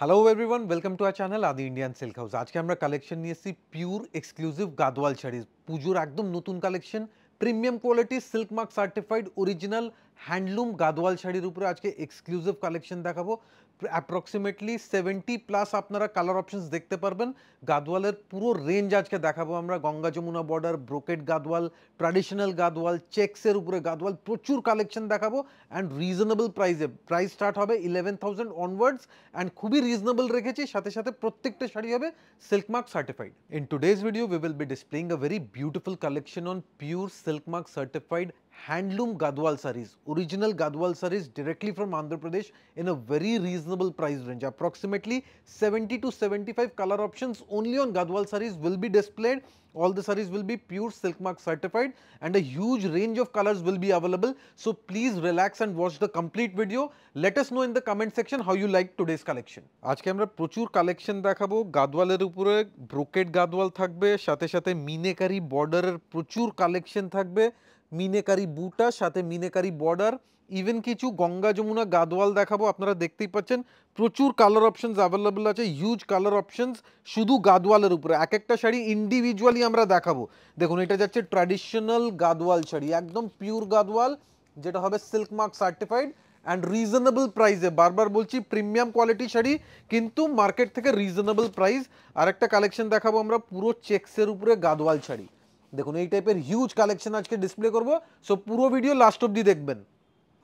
Hello everyone welcome to our channel Adi Indian silk house आज के हमरा कलेक्शन নিয়েছি प्योर এক্সক্লুসিভ গাদওয়াল শাড়ি পূজোর একদম নতুন collection premium quality silk mark certificate original handloom Gadwal শাড়ির উপর আজকে এক্সক্লুসিভ কালেকশন দেখাবো অ্যাপ্রক্সিমেটলি সেভেন্টি প্লাস আপনারা কালার অপশানস দেখতে পারবেন গাদওয়ালের পুরো রেঞ্জ আজকে দেখাবো আমরা Ganga Jamuna border brocade Gadwal traditional Gadwal চেক্সের উপরে গাদওয়াল প্রচুর কালেকশন দেখাবো অ্যান্ড রিজনেবল প্রাইসে প্রাইস স্টার্ট হবে ইলেভেন থাউজেন্ড অনওয়ার্ডস অ্যান্ড খুবই রিজনেবল রেখেছি সাথে সাথে প্রত্যেকটা শাড়ি হবে silk mark certified in today's video we will be displaying a very beautiful collection on pure silk mark certified handloom gadwal saris, original gadwal saris directly from Andhra Pradesh in a very reasonable price range. Approximately 70 to 75 color options only on gadwal saris will be displayed. All the saris will be pure silk mark certified and a huge range of colors will be available. So please relax and watch the complete video. Let us know in the comment section how you like today's collection. আজকে আমরা প্রচুর collection দেখাবো গাদওয়ালের উপরে brocade Gadwal থাকবে সাথে সাথে মিনেকারি বর্ডারের প্রচুর কালেকশন থাকবে মিনেকারি বুটা সাথে মিনেকারি বর্ডার ইভেন কিছু গঙ্গা যমুনা গাদওয়াল দেখাবো আপনারা দেখতেই পাচ্ছেন প্রচুর কালার অপশনস অ্যাভেলেবেল আছে হিউজ কালার অপশনস শুধু গাদওয়ালের উপরে এক একটা শাড়ি ইন্ডিভিজুয়ালি আমরা দেখাবো দেখুন এটা যাচ্ছে ট্র্যাডিশনাল গাদওয়াল শাড়ি একদম পিওর গাদওয়াল যেটা হবে silk mark certified and reasonable প্রাইসে বারবার বলছি প্রিমিয়াম কোয়ালিটি শাড়ি কিন্তু মার্কেট থেকে রিজনেবল প্রাইস আর একটা কালেকশন দেখাবো আমরা পুরো চেক্সের উপরে গাদওয়াল শাড়ি দেখুন এই টাইপের হিউজ কালেকশন আজকে ডিসপ্লে করব সো পুরো ভিডিও লাস্ট অবধি দেখবেন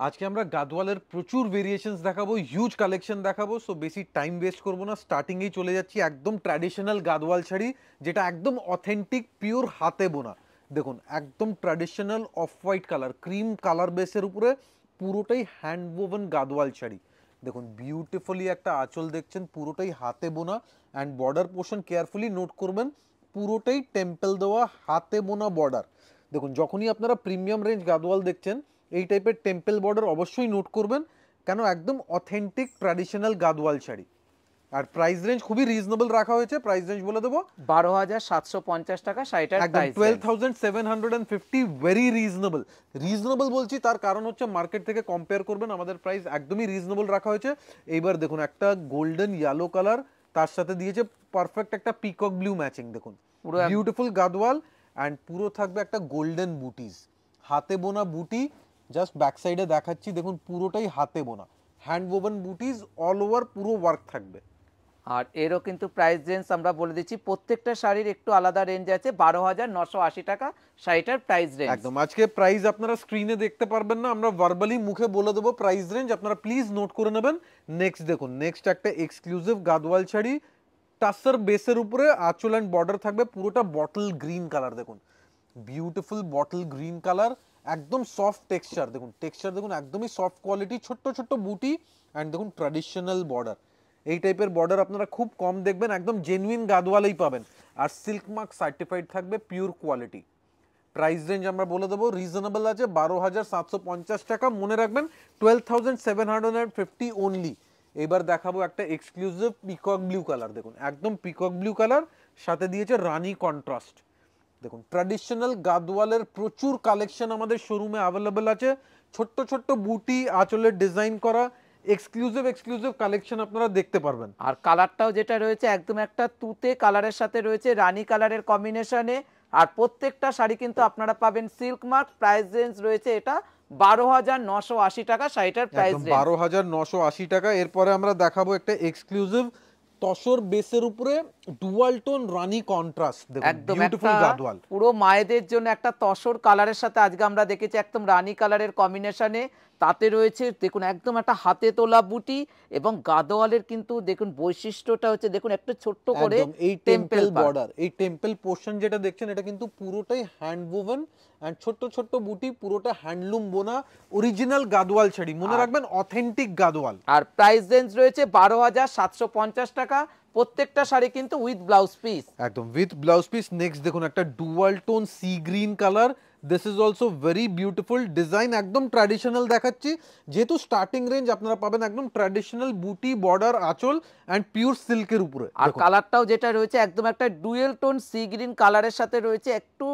আজকে আমরা গাদওয়ালের প্রচুর ভেরিয়েশনস দেখাবো হিউজ কালেকশন দেখাবো সো বেশি টাইম ওয়েস্ট করবো না স্টার্টিংয়েই চলে যাচ্ছি একদম ট্র্যাডিশনাল গাদওয়াল শাড়ি যেটা একদম অথেন্টিক পিওর হাতে বোনা দেখুন একদম traditional off white colour cream colour বেসের উপরে পুরোটাই হ্যান্ড ওভেন গাদওয়াল শাড়ি দেখুন বিউটিফুলি একটা আঁচল দেখছেন পুরোটাই হাতে বোনা and border portion carefully note করবেন পুরোটাই টেম্পেল দেওয়া হাতে বোনা বর্ডার দেখুন যখনই আপনারা প্রিমিয়াম রেঞ্জ গাদওয়াল দেখছেন এই টাইপের টেম্পেল বর্ডার অবশ্যই নোট করবেন কেন একদম অথেন্টিক ট্র্যাডিশনাল গাদওয়াল শাড়ি আর প্রাইস রেঞ্জ খুবই রিজনেবল রাখা হয়েছে প্রাইস রেঞ্জ বলে দেবো বারো হাজার সাতশো পঞ্চাশ টাকা শাড়িটার একদম twelve thousand seven hundred and fifty very reasonable reasonable বলছি তার কারণ হচ্ছে মার্কেট থেকে কম্পেয়ার করবেন আমাদের প্রাইস একদমই রিজনেবল রাখা হয়েছে এইবার দেখুন একটা গোল্ডেন ইয়েলো কালার তার সাথে দিয়েছে পারফেক্ট একটা পিকক ব্লু ম্যাচিং দেখুন পুরো বিউটিফুল গাদওয়াল অ্যান্ড পুরো থাকবে একটা গোল্ডেন বুটিস হাতে বোনা বুটি জাস্ট ব্যাক সাইডে দেখাচ্ছি দেখুন পুরোটাই হাতে বোনা হ্যান্ড ওভেন বুটিস অল ওভার পুরো ওয়ার্ক থাকবে আর এরও কিন্তু প্রাইস রেঞ্জ আমরা বলে দিচ্ছি প্রত্যেকটা শাড়ির একটু আলাদা রেঞ্জ আছে বারো হাজার নশো আশি টাকা শাড়িটার প্রাইস রেঞ্জ একদম আজকে প্রাইস আপনারা স্ক্রিনে দেখতে পারবেন না আমরা ভার্বালি মুখে বলে দেবো প্রাইস রেঞ্জ আপনারা প্লিজ নোট করে নেবেন নেক্সট দেখুন নেক্সট একটা এক্সক্লুসিভ গাদওয়াল শাড়ি টাসার বেসের উপরে আচল অ্যান্ড বর্ডার থাকবে পুরোটা বটল গ্রিন কালার দেখুন বিউটিফুল বটল গ্রিন কালার একদম সফট টেক্সচার দেখুন টেক্সচার দেখুন একদমই সফট কোয়ালিটি ছোট্ট ছোট্ট বুটি অ্যান্ড দেখুন ট্রাডিশনাল বর্ডার এই টাইপের বর্ডার আপনারা খুব কম দেখবেন একদম জেনুইন গাদওয়ালেই পাবেন আর সিল্ক মার্ক সার্টিফাইড থাকবে পিওর কোয়ালিটি প্রাইস রেঞ্জ আমরা বলে দেবো রিজনেবল আছে বারো হাজার সাতশো পঞ্চাশ টাকা মনে রাখবেন twelve thousand seven hundred and fifty only এবার দেখাবো একটা এক্সক্লুসিভ পিকক ব্লু কালার দেখুন একদম পিকক ব্লু কালার সাথে দিয়েছে রানি কন্ট্রাস্ট দেখুন ট্র্যাডিশনাল গাদওয়ালের প্রচুর কালেকশন আমাদের শোরুমে অ্যাভেলেবেল আছে ছোট্ট ছোট্ট বুটি আঁচলের ডিজাইন করা এক্সক্লুসিভ এক্সক্লুসিভ কালেকশন আপনারা দেখতে পারবেন আর কালারটাও যেটা রয়েছে একদম একটা তুতে কালারের সাথে রয়েছে রানী কালারের কম্বিনেশনে আর প্রত্যেকটা শাড়ি কিন্তু আপনারা পাবেন সিল্ক মার্ক প্রাইস রেঞ্জ রয়েছে এটা বারো হাজার নশো আশি টাকা শাড়িটার প্রাইস বারো হাজার নশো আশি টাকা এরপরে আমরা দেখাবো একটা এক্সক্লুসিভ তসর বেসের উপরে ডুয়াল টোন রানি কন্ট্রাস্ট একদম বিউটিফুল গাদওয়াল পুরো মায়েদের জন্য একটা তসর কালারের সাথে আজকে আমরা দেখেছি একদম রানী কালারের কম্বিনেশনে তাতে রয়েছে দেখুন একদম একটা হাতে তোলা বুটি এবং গাদোয়ালের কিন্তু দেখুন বৈশিষ্ট্যটা হচ্ছে দেখুন একটা ছোট্ট করে এই টেম্পল বর্ডার এই টেম্পল পোর্শন যেটা দেখছেন এটা কিন্তু পুরোটাই হ্যান্ড ওভেন অ্যান্ড ছোট্ট ছোট্ট বুটি পুরোটা হ্যান্ডলুম বোনা অরিজিনাল গাদোয়াল শাড়ি মনে রাখবেন অথেন্টিক গাদোয়াল আর প্রাইস রেঞ্জ রয়েছে বারো হাজার সাতশো পঞ্চাশ টাকা প্রত্যেকটা শাড়ি কিন্তু উইথ ব্লাউজ পিস একদম উইথ ব্লাউজ পিস নেক্সট দেখুন একটা dual tone sea green colour this is also very beautiful design একদম ট্র্যাডিশনাল দেখাচ্ছি যেহেতু স্টার্টিং রেঞ্জ আপনারা পাবেন একদম ট্র্যাডিশনাল বুটি বর্ডার আঁচল অ্যান্ড পিওর সিল্কের উপরে আর কালারটাও যেটা রয়েছে একদম একটা ডুয়েল টোন সি গ্রিন কালারের সাথে রয়েছে একটু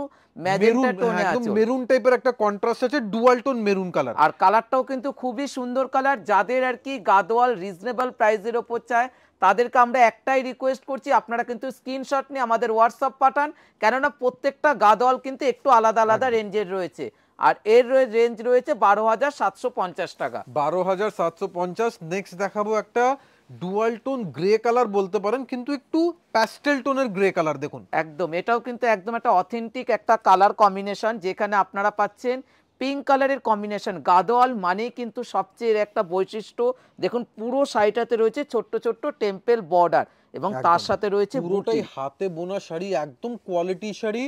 ম্যাজেন্টা টোনে একদম মেরুন টাইপের একটা কন্ট্রাস্ট আছে ডুয়াল টোন মেরুন কালার আর কালারটাও কিন্তু খুবই সুন্দর কালার যাদের আর কি গাদোয়াল রিজনেবল প্রাইসের উপর চায় তাদেরকে আমরা একটাই রিকোয়েস্ট করছি আপনারা কিন্তু স্ক্রিনশট নিয়ে আমাদের হোয়াটসঅ্যাপ পাঠান কেননা প্রত্যেকটা গাদল কিন্তু একটু আলাদা আলাদা রেঞ্জের রয়েছে আর এর রেঞ্জ রয়েছে বারো হাজার সাতশো পঞ্চাশ টাকা বারো হাজার সাতশো পঞ্চাশ নেক্সট দেখাবো একটা ডুয়াল টোন গ্রে কালার বলতে পারেন কিন্তু একটু প্যাস্টেল টোনের গ্রে কালার দেখুন একদম এটাও কিন্তু একদম একটা অথেন্টিক একটা কালার কম্বিনেশন যেখানে আপনারা পাচ্ছেন পিঙ্ক কালারের কম্বিনেশন গাদোয়াল মানে কিন্তু সবচেয়ে একটা বৈশিষ্ট্য দেখুন পুরো শাড়িটাতে রয়েছে ছোট্ট ছোট্ট টেম্পেল বর্ডার এবং তার সাথে রয়েছে পুরোটাই হাতে বোনা শাড়ি একদম কোয়ালিটি শাড়ি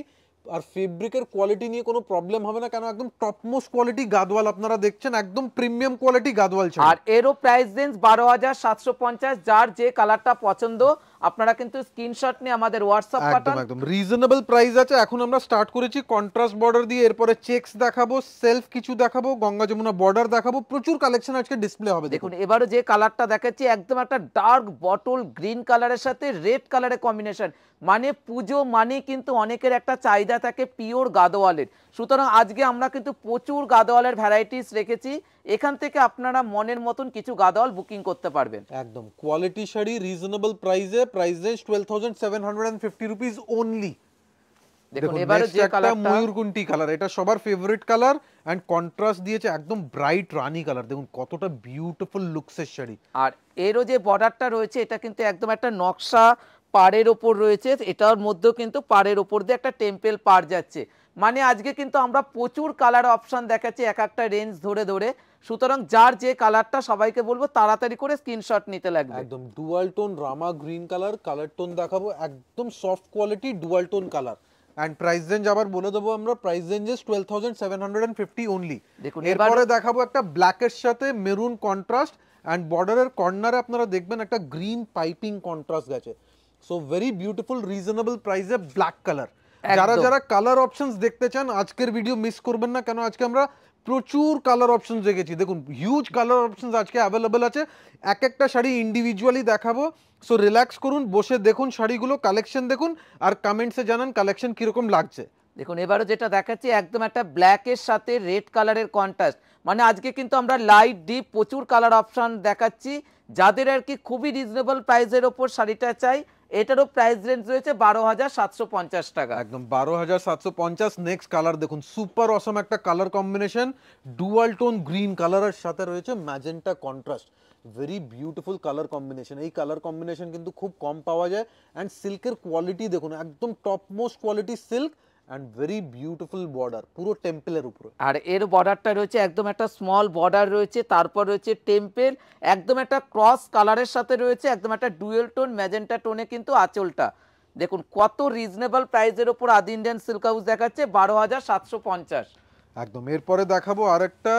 আর ফেব্রিকের কোয়ালিটি নিয়ে কোনো প্রবলেম হবে না কেন একদম টপমোস্ট কোয়ালিটি গাদওয়াল আপনারা দেখছেন একদম প্রিমিয়াম কোয়ালিটি গাদওয়াল আর এরও প্রাইস রেঞ্জ বারো হাজার সাতশো পঞ্চাশ যার যে কালারটা পছন্দ আপনারা কিন্তু স্ক্রিনশট নিয়ে আমাদের হোয়াটসঅ্যাপ পাঠান একদম রিজনেবল প্রাইস আছে এখন আমরা স্টার্ট করেছি কন্ট্রাস্ট বর্ডার দিয়ে এরপরে চেকস দেখাবো সেলফ কিছু দেখাবো গঙ্গা যমুনা বর্ডার দেখাবো প্রচুর কালেকশন আজকে ডিসপ্লে হবে দেখুন এবারে যে কালারটা দেখাচ্ছি একদম একটা ডার্ক বটল গ্রিন কালারের সাথে রেড কালারের কম্বিনেশন মানে পুজো মানে কিন্তু অনেকের একটা চাহিদা থাকে পিওর গাদোয়ালের সুতরাং আজকে আমরা কিন্তু প্রচুর গাদওয়ালের ভ্যারাইটিস রেখেছি এখান থেকে আপনারা মনের মতন কিছু গাদওয়াল বুকিং করতে পারবেন একদম কোয়ালিটি শাড়ি রিজনেবল প্রাইসে প্রাইস রেঞ্জ রুপিস অনলি দেখুন এবারে যে কালারটা কালার এটা সবার ফেভারিট কালার এন্ড কন্ট্রাস্ট দিয়েছে একদম ব্রাইট রানি কালার দেখুন কতটা বিউটিফুল লুকস এর শাড়ি আর এরও যে বর্ডারটা রয়েছে এটা কিন্তু একদম একটা নকশা পাড়ের ওপর রয়েছে এটার মধ্যেও কিন্তু পাড়ের ওপর দিয়ে একটা টেম্পেল পার যাচ্ছে মানে আজকে কিন্তু আমরা প্রচুর কালার অপশান দেখাচ্ছি এক একটা রেঞ্জ ধরে ধরে সুতরাং যার যে কালারটা সবাইকে বলবো তাড়াতাড়ি করে স্ক্রিনশট নিতে লাগবে একদম dual tone rama green colour colour tone দেখাবো একদম soft quality dual tone colour and price range আবার বলে দেবো আমরা price range is twelve thousand seven hundred and fifty only এরপরে দেখাবো একটা ব্ল্যাকের সাথে মেরুন কন্ট্রাস্ট অ্যান্ড বর্ডারের কর্নারে আপনারা দেখবেন একটা গ্রিন পাইপিং কন্ট্রাস্ট গেছে সো ভেরি বিউটিফুল রিজনেবল প্রাইসে ব্ল্যাক কালার যারা যারা কালার অপশন দেখতে চান আজকের ভিডিও মিস করবেন না কেন আজকে আমরা প্রচুর কালার অপশন দেখেছি দেখুন হিউজ কালার অপশন আজকে অ্যাভেলেবেল আছে এক একটা শাড়ি ইন্ডিভিজুয়ালি দেখাবো সো রিল্যাক্স করুন বসে দেখুন শাড়িগুলো কালেকশন দেখুন আর কমেন্টসে জানান কালেকশন কীরকম লাগছে দেখুন এবারও যেটা দেখাচ্ছি একদম একটা ব্ল্যাকের সাথে রেড কালারের কন্ট্রাস্ট মানে আজকে কিন্তু আমরা লাইট ডিপ প্রচুর কালার অপশান দেখাচ্ছি যাদের আর কি খুবই রিজনেবল প্রাইসের ওপর শাড়িটা চাই এটারও প্রাইস রেঞ্জ রয়েছে বারো হাজার সাতশো পঞ্চাশ টাকা একদম বারো হাজার সাতশো পঞ্চাশ নেক্সট কালার দেখুন সুপার অসম একটা colour combination dual tone green কালারের সাথে রয়েছে magenta contrast very beautiful colour combination এই কালার কম্বিনেশন কিন্তু খুব কম পাওয়া যায় অ্যান্ড সিল্কের কোয়ালিটি দেখুন একদম top most quality silk and very beautiful border পুরো টেম্পেলের উপরে আর এর বর্ডারটা রয়েছে একদম একটা স্মল বর্ডার রয়েছে তারপর রয়েছে টেম্পেল একদম একটা ক্রস কালারের সাথে রয়েছে একদম একটা ডুয়েল টোন ম্যাজেন্টা টোনে কিন্তু আঁচলটা দেখুন কত রিজনেবল প্রাইসের ওপর আদি ইন্ডিয়ান সিল্ক হাউস দেখাচ্ছে বারো হাজার সাতশো পঞ্চাশ একদম এরপরে দেখাবো আর একটা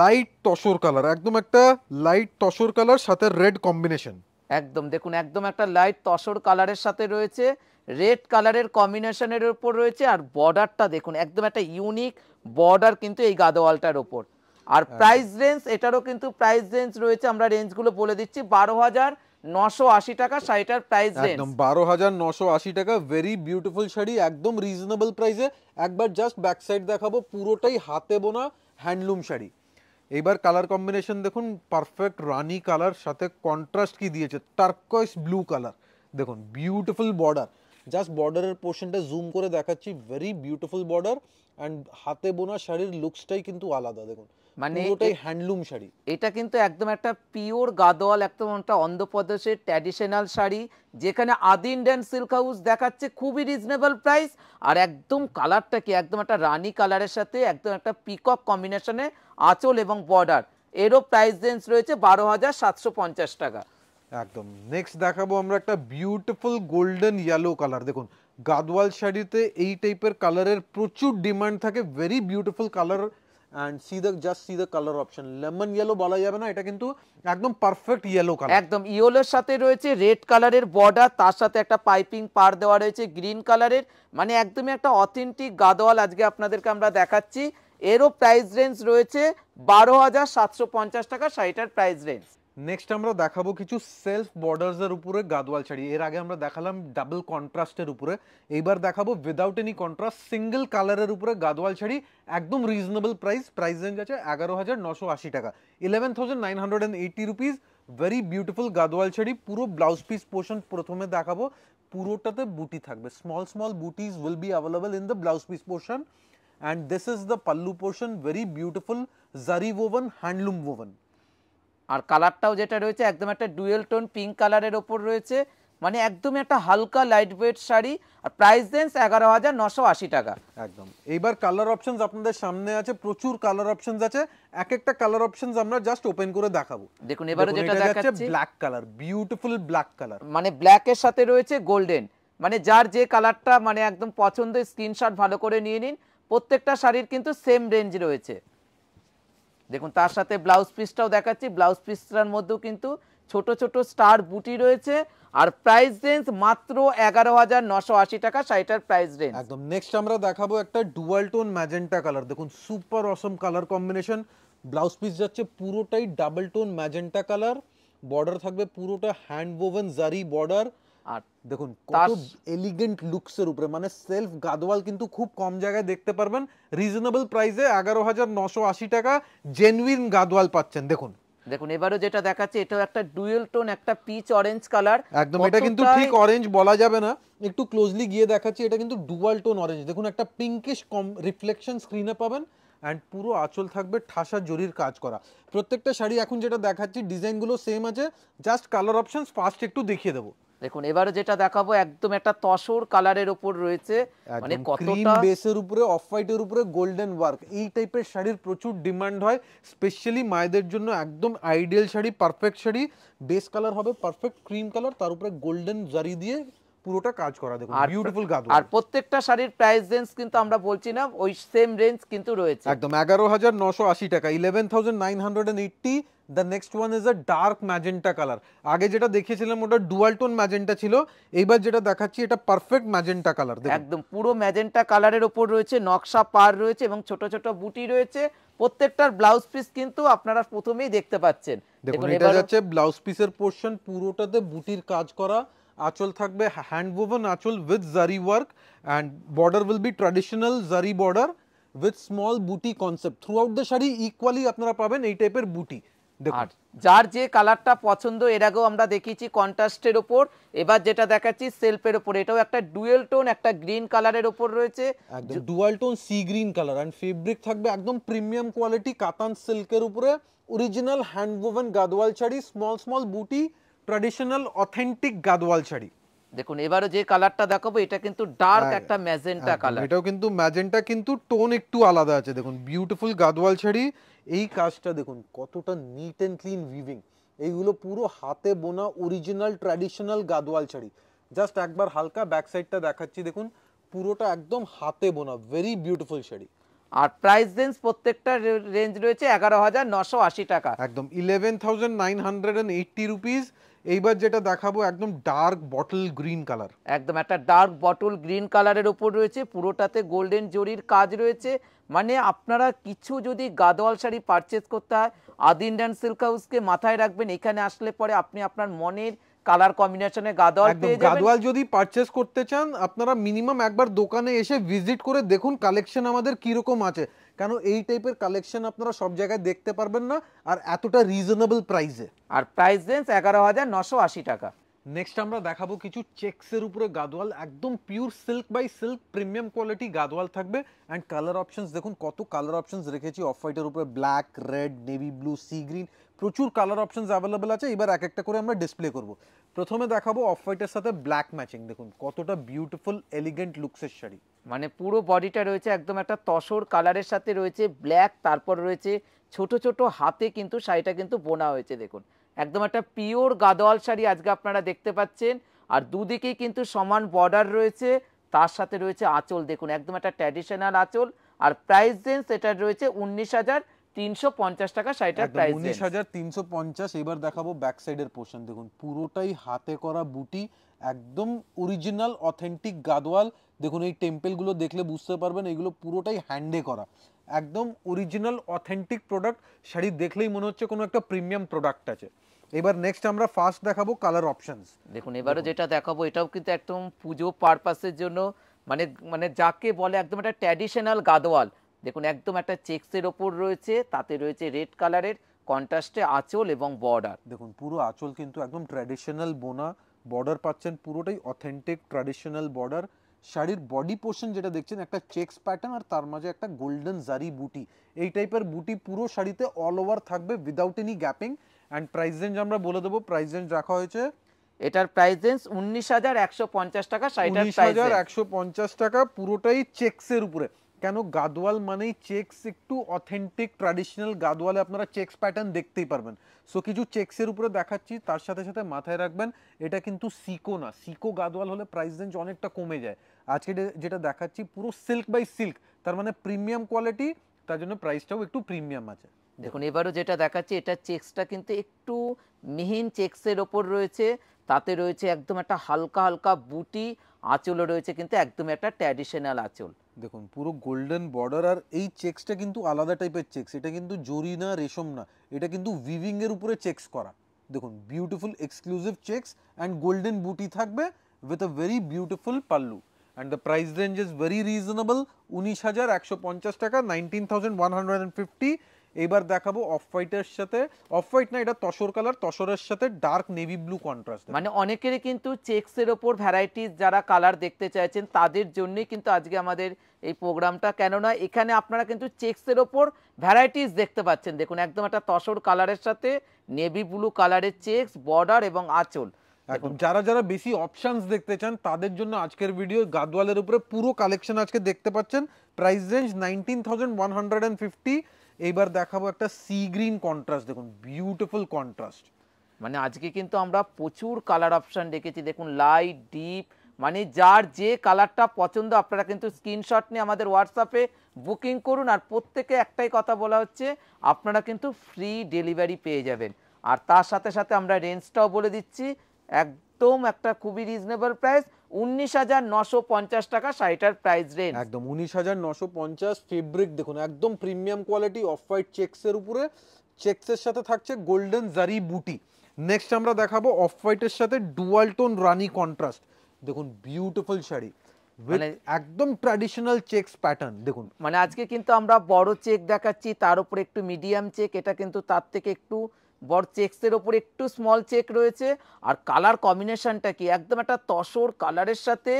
লাইট তসর কালার একদম একটা লাইট তসর কালার সাথে রেড কম্বিনেশন একদম দেখুন একদম একটা লাইট তসর কালারের সাথে রয়েছে রেড কালারের কম্বিনেশনের ওপর রয়েছে আর বর্ডারটা দেখুন একদম একটা ইউনিক বর্ডার কিন্তু এই গাদোয়ালটার ওপর আর হ্যাঁ। প্রাইস রেঞ্জ এটারও কিন্তু প্রাইস রেঞ্জ রয়েছে আমরা রেঞ্জগুলো বলে দিচ্ছি বারো হাজার নশো আশি টাকা রেঞ্জ বারো হাজার নশো আশি টাকা ভেরি বিউটিফুল শাড়ি একদম রিজনেবল একবার জাস্ট ব্যাক সাইড দেখাবো পুরোটাই হাতে বোনা হ্যান্ডলুম শাড়ি এইবার কালার কম্বিনেশন দেখুন পারফেক্ট রানি কালার সাথে কন্ট্রাস্ট কি দিয়েছে টার্কয়েস ব্লু কালার দেখুন বিউটিফুল বর্ডার জাস্ট বর্ডারের পোর্শনটা জুম করে দেখাচ্ছি ভেরি বিউটিফুল বর্ডার অ্যান্ড হাতে বোনা শাড়ির লুকসটাই কিন্তু আলাদা দেখুন মানে ওটাই হ্যান্ডলুম শাড়ি এটা কিন্তু একদম একটা পিওর গাদোয়াল একদম একটা অন্ধ্রপ্রদেশের ট্র্যাডিশনাল শাড়ি যেখানে আদি ইন্ডিয়ান সিল্ক হাউস দেখাচ্ছে খুবই রিজনেবল প্রাইস আর একদম কালারটা কি একদম একটা রানি কালারের সাথে একদম একটা পিকক কম্বিনেশনে আঁচল এবং বর্ডার এরও প্রাইস রেঞ্জ রয়েছে বারো হাজার সাতশো পঞ্চাশ টাকা একদম নেক্সট দেখাবো আমরা একটা বিউটিফুল গোল্ডেন ইয়েলো কালার দেখুন গাদওয়াল শাড়িতে এই টাইপের কালারের প্রচুর ডিমান্ড থাকে very beautiful colour and see the just see the colour option lemon yellow বলা যাবে না এটা কিন্তু একদম পারফেক্ট ইয়েলো কালার একদম ইয়েলোর সাথে রয়েছে রেড কালারের বর্ডার তার সাথে একটা পাইপিং পার দেওয়া রয়েছে গ্রিন কালারের মানে একদমই একটা অথেন্টিক গাদওয়াল আজকে আপনাদেরকে আমরা দেখাচ্ছি এরও প্রাইস রেঞ্জ রয়েছে বারো হাজার সাতশো পঞ্চাশ টাকা শাড়িটার প্রাইস রেঞ্জ নেক্সট আমরা দেখাবো কিছু সেলফ বর্ডার্সের উপরে গাদওয়াল শাড়ি এর আগে আমরা দেখালাম ডাবল কন্ট্রাস্টের উপরে এইবার দেখাবো উইদাউট এনি কন্ট্রাস্ট সিঙ্গেল কালারের উপরে গাদওয়াল শাড়ি একদম রিজনেবল প্রাইস প্রাইস রেঞ্জ আছে এগারো হাজার নশো আশি টাকা eleven thousand nine hundred and eighty rupees very beautiful Gadwal sari পুরো ব্লাউজ পিস পোর্শন প্রথমে দেখাবো পুরোটাতে বুটি থাকবে স্মল স্মল বুটিজ will be available in the blouse piece portion and this is the pallu portion very beautiful zari woven handloom woven আর কালারটাও যেটা রয়েছে একদম একটা ডুয়েল টোন পিঙ্ক কালারের ওপর রয়েছে মানে একদম একটা হালকা লাইট ওয়েট শাড়ি আর প্রাইস রেঞ্জ এগারো হাজার নশো আশি টাকা একদম এইবার কালার অপশনস আপনাদের সামনে আছে প্রচুর কালার অপশনস আছে এক একটা কালার অপশনস আমরা জাস্ট ওপেন করে দেখাবো দেখুন এবারে যেটা দেখাচ্ছি black colour beautiful black colour মানে ব্ল্যাক এর সাথে রয়েছে গোল্ডেন মানে যার যে কালারটা মানে একদম পছন্দ স্ক্রিনশট ভালো করে নিয়ে নিন প্রত্যেকটা শাড়ির কিন্তু সেম রেঞ্জ রয়েছে দেখুন তার সাথে ব্লাউজ পিসটাও দেখাচ্ছি ব্লাউজ পিসটার মধ্যেও কিন্তু ছোট ছোট স্টার বুটি রয়েছে আর প্রাইস রেঞ্জ মাত্র এগারো হাজার নশো আশি টাকা শাড়িটার প্রাইস রেঞ্জ একদম নেক্সট আমরা দেখাবো একটা ডুয়াল টোন ম্যাজেন্টা কালার দেখুন super awesome colour combination blouse piece যাচ্ছে পুরোটাই double tone magenta colour border থাকবে পুরোটা হ্যান্ড ওভেন জারি বর্ডার আর দেখুন তার এলিগেন্ট লুকসের উপরে মানে সেলফ গাদওয়াল কিন্তু খুব কম জায়গায় দেখতে পারবেন রিজনেবল প্রাইসে এগারো হাজার নশো আশি টাকা জেনুইন গাদওয়াল পাচ্ছেন দেখুন দেখুন এবারও যেটা দেখাচ্ছে এটাও একটা ডুয়েল টোন একটা পিচ অরেঞ্জ কালার একদম এটা কিন্তু ঠিক অরেঞ্জ বলা যাবে না একটু ক্লোজলি গিয়ে দেখাচ্ছি এটা কিন্তু ডুয়াল টোন অরেঞ্জ দেখুন একটা পিঙ্কিশ কম রিফ্লেকশন স্ক্রিনে পাবেন অ্যান্ড পুরো আঁচল থাকবে ঠাসা জরির কাজ করা প্রত্যেকটা শাড়ি এখন যেটা দেখাচ্ছি ডিজাইনগুলো সেম আছে জাস্ট কালার অপশানস ফার্স্ট একটু দেখিয়ে দেবো দেখুন এবারে যেটা দেখাবো একদম একটা তসর কালারের উপর রয়েছে মানে কতটা বেসের উপরে অফ হোয়াইটের উপরে গোল্ডেন ওয়ার্ক এই টাইপের শাড়ির প্রচুর ডিমান্ড হয় স্পেশালি মায়েদের জন্য একদম ideal sari perfect sari base colour হবে পারফেক্ট ক্রিম কালার তার উপরে গোল্ডেন জারি দিয়ে পুরোটা কাজ করা দেখুন বিউটিফুল গাদু আর প্রত্যেকটা শাড়ির প্রাইস রেঞ্জ কিন্তু আমরা বলছি না ওই সেম রেঞ্জ কিন্তু রয়েছে একদম 11980 টাকা 11980 the next one is a dark magenta colour আগে যেটা দেখেছিলাম ওটা ডুয়াল টোন ম্যাজেন্টা ছিল এইবার যেটা দেখাচ্ছি এটা পারফেক্ট ম্যাজেন্টা কালার একদম পুরো ম্যাজেন্টা কালারের ওপর রয়েছে নকশা পার রয়েছে এবং ছোট ছোট বুটি রয়েছে প্রত্যেকটার ব্লাউজ পিস কিন্তু আপনারা প্রথমেই দেখতে পাচ্ছেন দেখুন এটা যাচ্ছে ব্লাউজ পিসের পোর্শন পুরোটাতে বুটির কাজ করা আঁচল থাকবে হ্যান্ড ওভেন আঁচল with zari work and border will be traditional zari border with small buti concept throughout the sari equally আপনারা পাবেন এই টাইপের বুটি আর যার যে কালারটা পছন্দ এর আগেও আমরা দেখিয়েছি কন্ট্রাস্টের ওপর এবার যেটা দেখাচ্ছি সেলফের ওপর এটাও একটা ডুয়েল টোন একটা গ্রিন কালারের ওপর রয়েছে একদম dual tone sea green colour and fabric থাকবে একদম প্রিমিয়াম কোয়ালিটি কাতান সিল্কের উপরে original hand woven Gadwal sari small small buti traditional authentic Gadwal sari দেখুন এবারে যে কালারটা দেখাবো এটা কিন্তু ডার্ক হ্যাঁ, একটা ম্যাজেন্টা কালার এটাও কিন্তু ম্যাজেন্টা কিন্তু টোন একটু আলাদা আছে দেখুন বিউটিফুল গাদওয়াল শাড়ি এই কাজটা দেখুন কতটা নিট অ্যান্ড ক্লিন উইভিং এইগুলো পুরো হাতে বোনা original traditional Gadwal sari just একবার হালকা ব্যাক সাইডটা দেখাচ্ছি দেখুন পুরোটা একদম হাতে বোনা ভেরি বিউটিফুল শাড়ি আর প্রাইস রেঞ্জ প্রত্যেকটা রেঞ্জ রয়েছে এগারো হাজার নশো আশি টাকা একদম eleven thousand nine hundred and eighty rupees এইবার যেটা দেখাবো একদম ডার্ক বটল গ্রিন কালার একদম একটা ডার্ক বটল গ্রিন কালারের ওপর রয়েছে পুরোটাতে গোল্ডেন জরির কাজ রয়েছে মানে আপনারা কিছু যদি গাদোয়াল শাড়ি পারচেস করতে হয় আদিন অ্যান্ড সিল্ক হাউসকে মাথায় রাখবেন এখানে আসলে পরে আপনি আপনার মনের কালার কম্বিনেশনে গাদোয়াল পেয়ে যাবেন গাদোয়াল যদি পারচেজ করতে চান আপনারা মিনিমাম একবার দোকানে এসে ভিজিট করে দেখুন কালেকশন আমাদের কি রকম আছে কেন এই টাইপের কালেকশন আপনারা সব জায়গায় দেখতে পারবেন না আর এতটা রিজনেবল প্রাইসে আর প্রাইস রেঞ্জ এগারো হাজার নশো আশি টাকা নেক্সট আমরা দেখাবো কিছু চেক্সের উপরে গাদওয়াল একদম pure silk by silk premium quality Gadwal থাকবে অ্যান্ড কালার অপশনস দেখুন কত কালার অপশনস রেখেছি অফ হোয়াইটের উপরে black red navy blue sea green প্রচুর কালার অপশানস অ্যাভেলেবেল আছে এবার এক একটা করে আমরা ডিসপ্লে করব প্রথমে দেখাবো অফ হোয়াইটের সাথে ব্ল্যাক ম্যাচিং দেখুন কতটা বিউটিফুল এলিগেন্ট লুকসের শাড়ি মানে পুরো বডিটা রয়েছে একদম একটা তসর কালারের সাথে রয়েছে ব্ল্যাক তারপর রয়েছে ছোট ছোট হাতে কিন্তু শাড়িটা কিন্তু বোনা হয়েছে দেখুন একদম একটা পিওর গাদোয়াল শাড়ি আজকে আপনারা দেখতে পাচ্ছেন আর দুদিকেই কিন্তু সমান বর্ডার রয়েছে তার সাথে রয়েছে আঁচল দেখুন একদম একটা ট্র্যাডিশনাল আঁচল আর প্রাইস রেঞ্জ এটার রয়েছে উনিশ হাজার 350 টাকা শাড়িটার প্রাইস 19350 এবার দেখাবো ব্যাক সাইডের পোরশন দেখুন পুরোটাই হাতে করা বুটি একদম অরিজিনাল অথেন্টিক গাদওয়াল দেখুন এই টেম্পলগুলো দেখলে বুঝতে পারবেন এগুলো পুরোটাই হ্যান্ডে করা একদম অরিজিনাল অথেন্টিক প্রোডাক্ট শাড়ি দেখলেই মনে হচ্ছে কোনো একটা প্রিমিয়াম প্রোডাক্ট আছে এবার নেক্সট আমরা ফার্স্ট দেখাবো কালার অপশনস দেখুন এবারে যেটা দেখাবো এটাও কিন্তু একদম পুজো পারপাসের জন্য মানে মানে যাকে বলে একদম একটা ট্র্যাডিশনাল গাদওয়াল দেখুন একদম একটা চেক্সের ওপর রয়েছে তাতে রয়েছে রেড কালারের কন্ট্রাস্টে আঁচল এবং বর্ডার দেখুন পুরো আঁচল কিন্তু একদম ট্র্যাডিশনাল বোনা বর্ডার পাচ্ছেন পুরোটাই অথেন্টিক ট্র্যাডিশনাল বর্ডার শাড়ির বডি পোর্শন যেটা দেখছেন একটা চেক্স প্যাটার্ন আর তার মাঝে একটা গোল্ডেন জারি বুটি এই টাইপের বুটি পুরো শাড়িতে অল ওভার থাকবে without any gapping and price range আমরা বলে দেবো প্রাইস রেঞ্জ রাখা হয়েছে এটার প্রাইস রেঞ্জ উনিশ হাজার একশো পঞ্চাশ টাকা শাড়িটার প্রাইস হাজার একশো পঞ্চাশ টাকা পুরোটাই চেক্সের উপরে কেন গাদওয়াল মানেই চেক্স একটু অথেন্টিক ট্র্যাডিশনাল গাদওয়ালে আপনারা চেক্স প্যাটার্ন দেখতেই পারবেন সো কিছু চেক্সের উপরে দেখাচ্ছি তার সাথে সাথে মাথায় রাখবেন এটা কিন্তু সিকো না সিকো গাদওয়াল হলে প্রাইস রেঞ্জ অনেকটা কমে যায় আজকে যেটা দেখাচ্ছি পুরো সিল্ক বাই সিল্ক তার মানে প্রিমিয়াম কোয়ালিটি তার জন্য প্রাইসটাও একটু প্রিমিয়াম আছে দেখুন এবারও যেটা দেখাচ্ছি এটা চেক্সটা কিন্তু একটু মিহিন চেক্সের ওপর রয়েছে তাতে রয়েছে একদম একটা হালকা হালকা বুটি আঁচলও রয়েছে কিন্তু একদম একটা ট্র্যাডিশনাল আঁচল দেখুন পুরো গোল্ডেন বর্ডার আর এই চেক্সটা কিন্তু আলাদা টাইপের চেক্স এটা কিন্তু জরি না রেশম না এটা কিন্তু উইভিংয়ের উপরে চেক্স করা দেখুন beautiful exclusive checks and golden buti থাকবে with a very beautiful pallu and the price range is very reasonable উনিশ হাজার একশো পঞ্চাশ টাকা nineteen thousand one hundred and fifty এবার দেখাবো অফ হোয়াইটের সাথে অফ হোয়াইট না এটা তসর কালার তসরের সাথে ডার্ক নেভি ব্লু কন্ট্রাস্ট মানে অনেকেরই কিন্তু চেক্সের ওপর ভ্যারাইটিস যারা কালার দেখতে চাইছেন তাদের জন্যই কিন্তু আজকে আমাদের এই প্রোগ্রামটা কেননা এখানে আপনারা কিন্তু চেক্সের ওপর ভ্যারাইটিস দেখতে পাচ্ছেন দেখুন একদম একটা তসর কালারের সাথে নেভি ব্লু কালারের চেক্স বর্ডার এবং আঁচল এখন যারা যারা বেশি অপশনস দেখতে চান তাদের জন্য আজকের ভিডিও গাদওয়ালের উপরে পুরো কালেকশন আজকে দেখতে পাচ্ছেন price range nineteen thousand one hundred and fifty এইবার দেখাবো একটা সি গ্রিন কন্ট্রাস্ট দেখুন বিউটিফুল কন্ট্রাস্ট মানে আজকে কিন্তু আমরা প্রচুর কালার অপশান রেখেছি দেখুন লাইট ডিপ মানে যার যে কালারটা পছন্দ আপনারা কিন্তু স্ক্রিনশট নিয়ে আমাদের হোয়াটসঅ্যাপে বুকিং করুন আর প্রত্যেকে একটাই কথা বলা হচ্ছে আপনারা কিন্তু ফ্রি ডেলিভারি পেয়ে যাবেন আর তার সাথে সাথে আমরা রেঞ্জটাও বলে দিচ্ছি একদম একটা খুবই রিজনেবল প্রাইস উনিশ হাজার নশো পঞ্চাশ টাকা শাড়িটার প্রাইস রেঞ্জ একদম উনিশ হাজার নশো পঞ্চাশ ফেব্রিক দেখুন একদম প্রিমিয়াম কোয়ালিটি অফ হোয়াইট চেক্সের উপরে চেক্সের সাথে থাকছে গোল্ডেন জারি বুটি নেক্সট আমরা দেখাবো অফ হোয়াইটের সাথে ডুয়াল টোন রানি কন্ট্রাস্ট দেখুন বিউটিফুল শাড়ি মানে একদম ট্র্যাডিশনাল চেকস প্যাটার্ন দেখুন মানে আজকে কিন্তু আমরা বড় চেক দেখাচ্ছি তার উপরে একটু মিডিয়াম চেক এটা কিন্তু তার থেকে একটু বড় চেক্সের ওপর একটু স্মল চেক রয়েছে আর কালার কম্বিনেশনটা কি একদম একটা তসর কালারের সাথে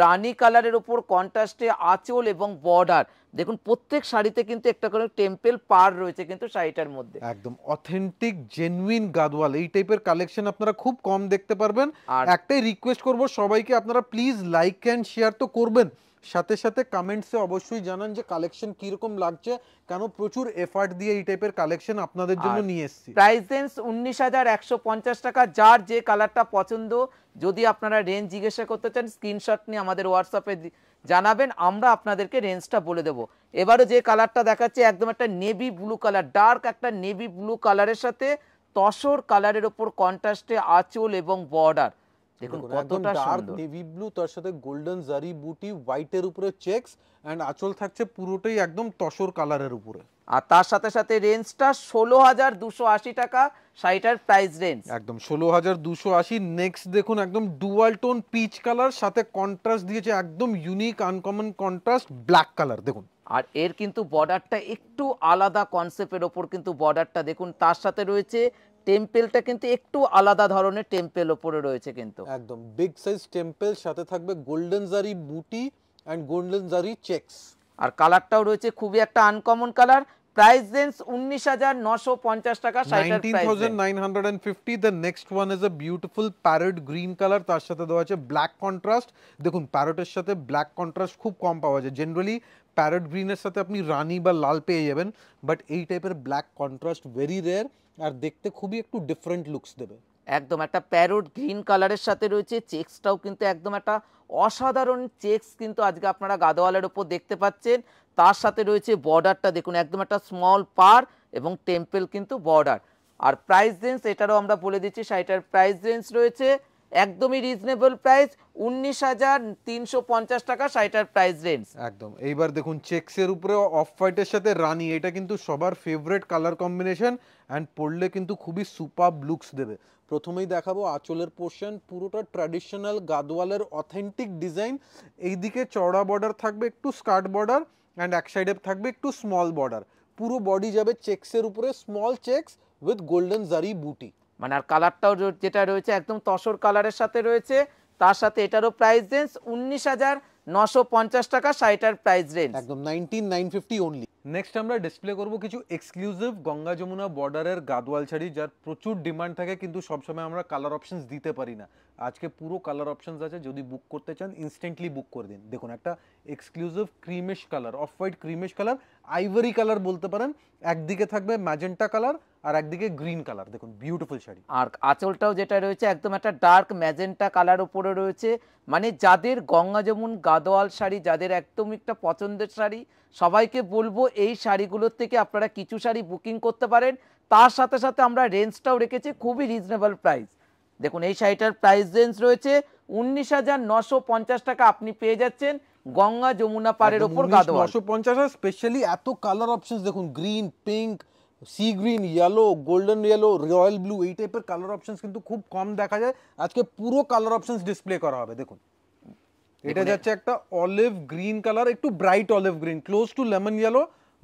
রানি কালারের ওপর কন্ট্রাস্টে আঁচল এবং বর্ডার দেখুন প্রত্যেক শাড়িতে কিন্তু একটা করে টেম্পেল পার রয়েছে কিন্তু শাড়িটার মধ্যে একদম অথেন্টিক জেনুইন গাদওয়াল এই টাইপের কালেকশন আপনারা খুব কম দেখতে পারবেন আর একটাই রিকোয়েস্ট করব সবাইকে আপনারা প্লিজ লাইক অ্যান্ড শেয়ার তো করবেন সাথে সাথে কমেন্টসে অবশ্যই জানান যে কালেকশন কিরকম লাগছে কেন প্রচুর এফার্ট দিয়ে এই টাইপের কালেকশন আপনাদের জন্য নিয়ে এসেছি প্রাইস রেঞ্জ উনিশ হাজার একশো পঞ্চাশ টাকা যার যে কালারটা পছন্দ যদি আপনারা রেঞ্জ জিজ্ঞাসা করতে চান স্ক্রিনশট নিয়ে আমাদের হোয়াটসঅ্যাপে জানাবেন আমরা আপনাদেরকে রেঞ্জটা বলে দেবো এবারও যে কালারটা দেখাচ্ছে একদম একটা নেভি ব্লু কালার ডার্ক একটা নেভি ব্লু কালারের সাথে তসর কালারের ওপর কন্ট্রাস্টে আঁচল এবং বর্ডার দেখুন কতটা ডার্ক নেভি ব্লু তার সাথে গোল্ডেন জারি বুটি হোয়াইটের উপরে চেক্স এন্ড আঁচল থাকছে পুরোটাই একদম তসর কালারের উপরে আর তার সাথে সাথে রেঞ্জটা ষোলো হাজার দুশো আশি টাকা শাড়িটার প্রাইস রেঞ্জ একদম ষোলো হাজার দুশো আশি নেক্সট দেখুন একদম ডুয়াল টোন পিচ কালার সাথে কন্ট্রাস্ট দিয়েছে একদম unique uncommon contrast black colour দেখুন আর এর কিন্তু বর্ডারটা একটু আলাদা কনসেপ্টের ওপর কিন্তু বর্ডারটা দেখুন তার সাথে রয়েছে টেম্পেলটা কিন্তু একটু আলাদা ধরনের টেম্পেল ওপরে রয়েছে কিন্তু একদম বিগ সাইজ টেম্পেল সাথে থাকবে golden zari buti and golden zari checks আর কালারটাও রয়েছে খুবই একটা আনকমন কালার প্রাইস রেঞ্জ 19950 টাকা শাড়িটার price 19950 the next one is a beautiful parrot green colour তার সাথে দেওয়া আছে ব্ল্যাক কন্ট্রাস্ট দেখুন প্যারটের সাথে ব্ল্যাক কন্ট্রাস্ট খুব কম পাওয়া যায় জেনারেলি প্যারট গ্রিনের সাথে আপনি রানি বা লাল পেয়ে যাবেন বাট এই টাইপের ব্ল্যাক কন্ট্রাস্ট ভেরি রেয়ার আর দেখতে খুবই একটু ডিফারেন্ট লুকস দেবে একদম একটা প্যারোট গ্রিন কালারের সাথে রয়েছে চেক্সটাও কিন্তু একদম একটা অসাধারণ চেক্স কিন্তু আজকে আপনারা গাদোয়ালের ওপর দেখতে পাচ্ছেন তার সাথে রয়েছে বর্ডারটা দেখুন একদম একটা স্মল পার এবং টেম্পেল কিন্তু বর্ডার আর প্রাইস রেঞ্জ এটারও আমরা বলে দিচ্ছি শাড়িটার প্রাইস রেঞ্জ রয়েছে একদমই রিজনেবল প্রাইস উনিশ হাজার তিনশো পঞ্চাশ টাকা সাইটার প্রাইস রেঞ্জ একদম এইবার দেখুন চেক্সের উপরে অফ হোয়াইটের সাথে রানি এটা কিন্তু সবার ফেভারেট কালার কম্বিনেশন অ্যান্ড পড়লে কিন্তু খুবই সুপার লুকস দেবে প্রথমেই দেখাবো আঁচলের পোর্শন পুরোটা ট্র্যাডিশনাল গাদওয়ালের অথেন্টিক ডিজাইন এইদিকে চওড়া বর্ডার থাকবে একটু স্কার্ট বর্ডার অ্যান্ড এক সাইডে থাকবে একটু স্মল বর্ডার পুরো বডি যাবে চেক্সের উপরে small checks with golden zari বুটি মানে আর কালারটাও যেটা রয়েছে একদম তসর কালারের সাথে রয়েছে তার সাথে এটারও প্রাইস রেঞ্জ উনিশ হাজার নশো পঞ্চাশ টাকা শাড়িটার প্রাইস রেঞ্জ একদম নাইনটিন নাইন ফিফটি নেক্সট আমরা ডিসপ্লে করব কিছু এক্সক্লুসিভ গঙ্গা যমুনা বর্ডারের গাদওয়াল শাড়ি যার প্রচুর ডিমান্ড থাকে কিন্তু সবসময় আমরা কালার অপশনস দিতে পারি না আজকে পুরো কালার অপশনস আছে যদি বুক করতে চান ইনস্ট্যান্টলি বুক করে দিন দেখুন একটা exclusive creamish colour off white creamish colour ivory colour বলতে পারেন একদিকে থাকবে ম্যাজেন্টা কালার আর একদিকে গ্রিন কালার দেখুন বিউটিফুল শাড়ি আর আঁচলটাও যেটা রয়েছে একদম একটা ডার্ক ম্যাজেন্টা কালার উপরে রয়েছে মানে যাদের গঙ্গা যেমন গাদোয়াল শাড়ি যাদের একদম একটা পছন্দের শাড়ি সবাইকে বলবো এই শাড়িগুলোর থেকে আপনারা কিছু শাড়ি বুকিং করতে পারেন তার সাথে সাথে আমরা রেঞ্জটাও রেখেছি খুবই রিজনেবল প্রাইস দেখুন এই শাড়িটার প্রাইস রেঞ্জ রয়েছে উনিশ হাজার নশো পঞ্চাশ টাকা আপনি পেয়ে যাচ্ছেন গঙ্গা যমুনা পাড়ের ওপর গাদোয়াল নশো পঞ্চাশ স্পেশালি এত কালার অপশন দেখুন green pink sea green yellow golden yellow royal blue এই টাইপের কালার অপশনস কিন্তু খুব কম দেখা যায় আজকে পুরো কালার অপশনস ডিসপ্লে করা হবে দেখুন এটা যাচ্ছে একটা অলিভ গ্রিন কালার একটু bright olive green close to lemon yellow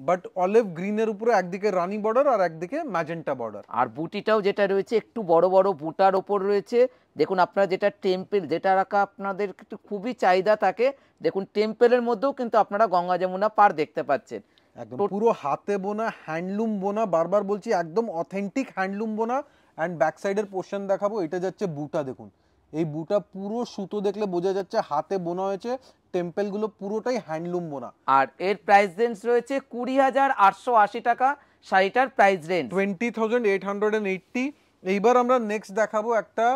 but olive গ্রিনের উপরে একদিকে রানি বর্ডার আর একদিকে ম্যাজেন্টা বর্ডার আর বুটিটাও যেটা রয়েছে একটু বড় বড় বুটার ওপর রয়েছে দেখুন আপনার যেটা টেম্পেল যেটা রাখা আপনাদের খুবই চাহিদা থাকে দেখুন টেম্পেলের মধ্যেও কিন্তু আপনারা গঙ্গা যমুনা পার দেখতে পাচ্ছেন একদম পুরো হাতে বোনা হ্যান্ডলুম বোনা বারবার বলছি একদম অথেন্টিক হ্যান্ডলুম বোনা অ্যান্ড ব্যাক সাইডের পোর্শন দেখাবো এটা যাচ্ছে বুটা দেখুন এই বুটা পুরো সুতো দেখলে বোঝা যাচ্ছে হাতে বোনা হয়েছে টেম্পেলগুলো পুরোটাই হ্যান্ডলুম বোনা আর এর প্রাইস রেঞ্জ রয়েছে কুড়ি হাজার আটশো আশি টাকা শাড়িটার price range twenty thousand eight hundred and eighty এইবার আমরা নেক্সট দেখাবো একটা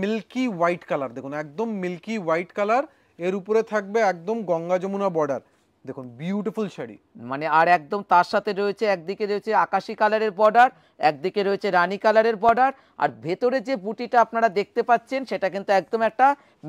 মিল্কি হোয়াইট কালার দেখুন একদম মিল্কি হোয়াইট কালার এর উপরে থাকবে একদম গঙ্গা যমুনা বর্ডার দেখুন বিউটিফুল শাড়ি মানে আর একদম তার সাথে রয়েছে একদিকে রয়েছে আকাশি কালারের বর্ডার একদিকে রয়েছে রানী কালারের বর্ডার আর ভেতরে যে বুটিটা আপনারা দেখতে পাচ্ছেন সেটা কিন্তু একদম একটা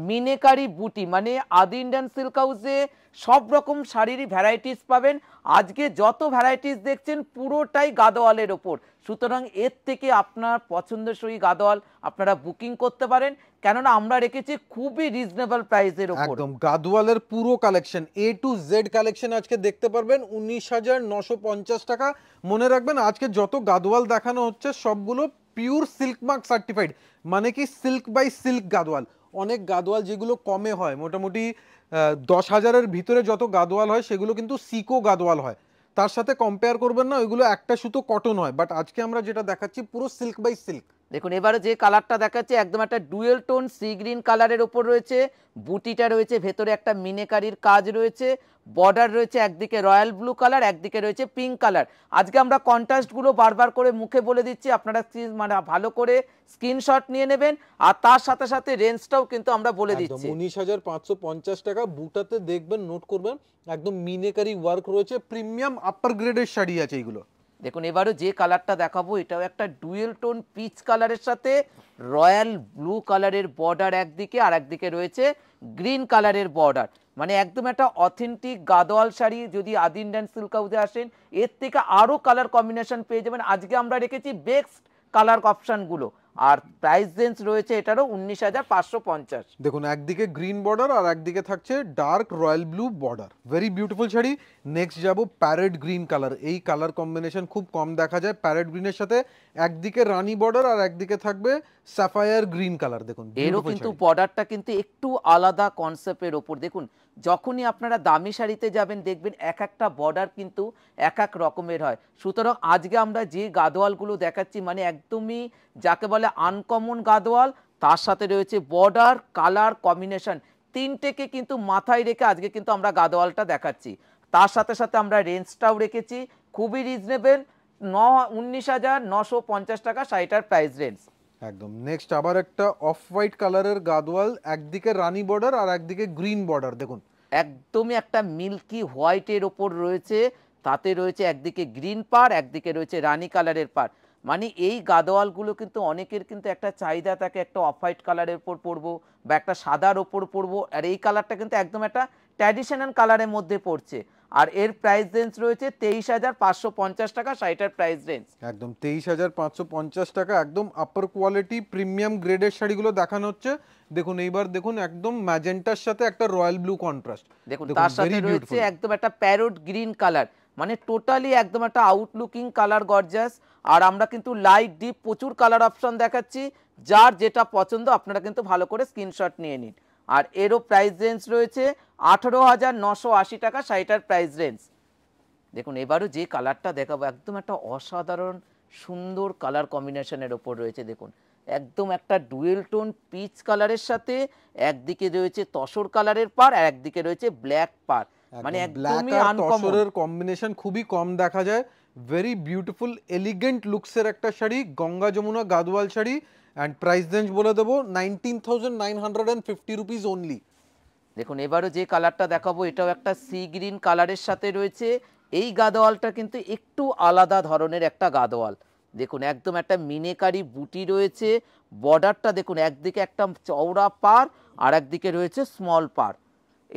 মিনেকারি বুটি মানে আদি ইন্ডিয়ান সিল্ক হাউসে সব রকম শাড়ির ভ্যারাইটিস পাবেন আজকে যত ভ্যারাইটিস দেখছেন পুরোটাই গাদোয়ালের ওপর সুতরাং এর থেকে আপনার পছন্দসই গাদোয়াল আপনারা বুকিং করতে পারেন কেননা আমরা রেখেছি খুবই রিজনেবল প্রাইসের উপর একদম গাদওয়ালের পুরো collection A to Z collection আজকে দেখতে পারবেন উনিশ হাজার নশো পঞ্চাশ টাকা মনে রাখবেন আজকে যত গাদওয়াল দেখানো হচ্ছে সবগুলো পিওর সিল্ক মার্ক সার্টিফাইড মানে কি সিল্ক বাই সিল্ক গাদওয়াল অনেক গাদোয়াল যেগুলো কমে হয় মোটামুটি দশ হাজারের ভিতরে যত গাদোয়াল হয় সেগুলো কিন্তু সিকো গাদোয়াল হয় তার সাথে কম্পেয়ার করবেন না ওইগুলো একটা সুতো কটন হয় বাট আজকে আমরা যেটা দেখাচ্ছি পুরো সিল্ক বাই সিল্ক দেখুন এবারে যে কালারটা দেখাচ্ছে একদম একটা ডুয়েল টোন সি গ্রিন কালারের ওপর রয়েছে বুটিটা রয়েছে ভেতরে একটা মিনেকারির কাজ রয়েছে বর্ডার রয়েছে একদিকে রয়্যাল ব্লু কালার একদিকে রয়েছে পিঙ্ক কালার আজকে আমরা কন্ট্রাস্টগুলো বারবার করে মুখে বলে দিচ্ছি আপনারা মানে ভালো করে স্ক্রিনশট নিয়ে নেবেন আর তার সাথে সাথে রেঞ্জটাও কিন্তু আমরা বলে দিচ্ছি উনিশ হাজার পাঁচশো পঞ্চাশ টাকা বুটাতে দেখবেন নোট করবেন একদম মিনেকারি ওয়ার্ক রয়েছে প্রিমিয়াম আপার গ্রেডের শাড়ি আছে এইগুলো দেখুন এবারও যে কালারটা দেখাবো এটাও একটা ডুয়েল টোন পিচ কালারের সাথে রয়্যাল ব্লু কালারের বর্ডার একদিকে আর একদিকে রয়েছে গ্রিন কালারের বর্ডার মানে একদম একটা অথেন্টিক গাদোয়াল শাড়ি যদি আদি ইন্ডিয়ান সিল্ক হাউসে আসেন এর থেকে আরও কালার কম্বিনেশন পেয়ে যাবেন আজকে আমরা রেখেছি বেস্ট কালার অপশানগুলো আর প্রাইস রেঞ্জ রয়েছে এটারও উনিশ হাজার পাঁচশো পঞ্চাশ দেখুন একদিকে গ্রিন বর্ডার আর একদিকে থাকছে dark royal blue border very beautiful sari next যাব প্যারেড গ্রিন কালার এই কালার কম্বিনেশন খুব কম দেখা যায় প্যারেট গ্রিনের সাথে একদিকে রানি বর্ডার আর একদিকে থাকবে সাফায়ার গ্রিন কালার দেখুন এরও কিন্তু বর্ডারটা কিন্তু একটু আলাদা কনসেপ্টের ওপর দেখুন যখনই আপনারা দামি শাড়িতে যাবেন দেখবেন এক একটা বর্ডার কিন্তু এক এক রকমের হয় সুতরাং আজকে আমরা যে গাদোয়ালগুলো দেখাচ্ছি মানে একদমই যাকে বলে আনকমন গাদোয়াল তার সাথে রয়েছে বর্ডার কালার কম্বিনেশন তিনটেকে কিন্তু মাথায় রেখে আজকে কিন্তু আমরা গাদোয়ালটা দেখাচ্ছি তার সাথে সাথে আমরা রেঞ্জটাও রেখেছি খুবই রিজনেবেল ন উনিশ হাজার নশো পঞ্চাশ টাকা শাড়িটার প্রাইস রেঞ্জ একদম নেক্সট আবার একটা অফ হোয়াইট কালারের গাদওয়াল একদিকে রানি বর্ডার আর একদিকে গ্রিন বর্ডার দেখুন একদমই একটা মিল্কি হোয়াইটের ওপর রয়েছে তাতে রয়েছে একদিকে গ্রিন পার একদিকে রয়েছে রানি কালারের পার মানে এই গাদোয়ালগুলো কিন্তু অনেকের কিন্তু একটা চাহিদা থাকে একটা অফ হোয়াইট কালারের ওপর পরবো বা একটা সাদার ওপর পরবো আর এই কালারটা কিন্তু একদম একটা ট্র্যাডিশনাল কালারের মধ্যে পড়ছে আর এর প্রাইস রেঞ্জ রয়েছে তেইশ হাজার পাঁচশো পঞ্চাশ টাকা শাড়িটার প্রাইস রেঞ্জ একদম তেইশ হাজার পাঁচশো পঞ্চাশ টাকা একদম আপার কোয়ালিটি প্রিমিয়াম গ্রেডের শাড়িগুলো দেখানো হচ্ছে দেখুন এইবার দেখুন একদম ম্যাজেন্টার সাথে একটা রয়্যাল ব্লু কন্ট্রাস্ট দেখুন তার সাথে রয়েছে একদম একটা প্যারোট গ্রিন কালার মানে টোটালি একদম একটা আউটলুকিং কালার গর্জাস আর আমরা কিন্তু লাইট ডিপ প্রচুর কালার অপশন দেখাচ্ছি যার যেটা পছন্দ আপনারা কিন্তু ভালো করে স্ক্রিনশট নিয়ে নিন আর এরও প্রাইস রেঞ্জ রয়েছে আঠেরো হাজার নশো আশি টাকা শাড়িটার প্রাইস রেঞ্জ দেখুন এবারও যে কালারটা দেখাবো একদম একটা অসাধারণ সুন্দর কালার কম্বিনেশনের ওপর রয়েছে দেখুন একদম একটা ডুয়েল টোন পিচ কালারের সাথে একদিকে রয়েছে তসর কালারের পার আর একদিকে রয়েছে ব্ল্যাক পার মানে একদমই আনকমন কম্বিনেশন খুবই কম দেখা যায় ভেরি বিউটিফুল এলিগেন্ট লুকসের একটা sari Ganga Jamuna Gadwal sari and price range বলে দেবো nineteen thousand nine hundred and fifty rupees only দেখুন এবারও যে কালারটা দেখাবো এটাও একটা সি গ্রিন কালারের সাথে রয়েছে এই গাদোয়ালটা কিন্তু একটু আলাদা ধরনের একটা গাদোয়াল দেখুন একদম একটা মিনেকারি বুটি রয়েছে বর্ডারটা দেখুন একদিকে একটা চওড়া পার আর একদিকে রয়েছে স্মল পার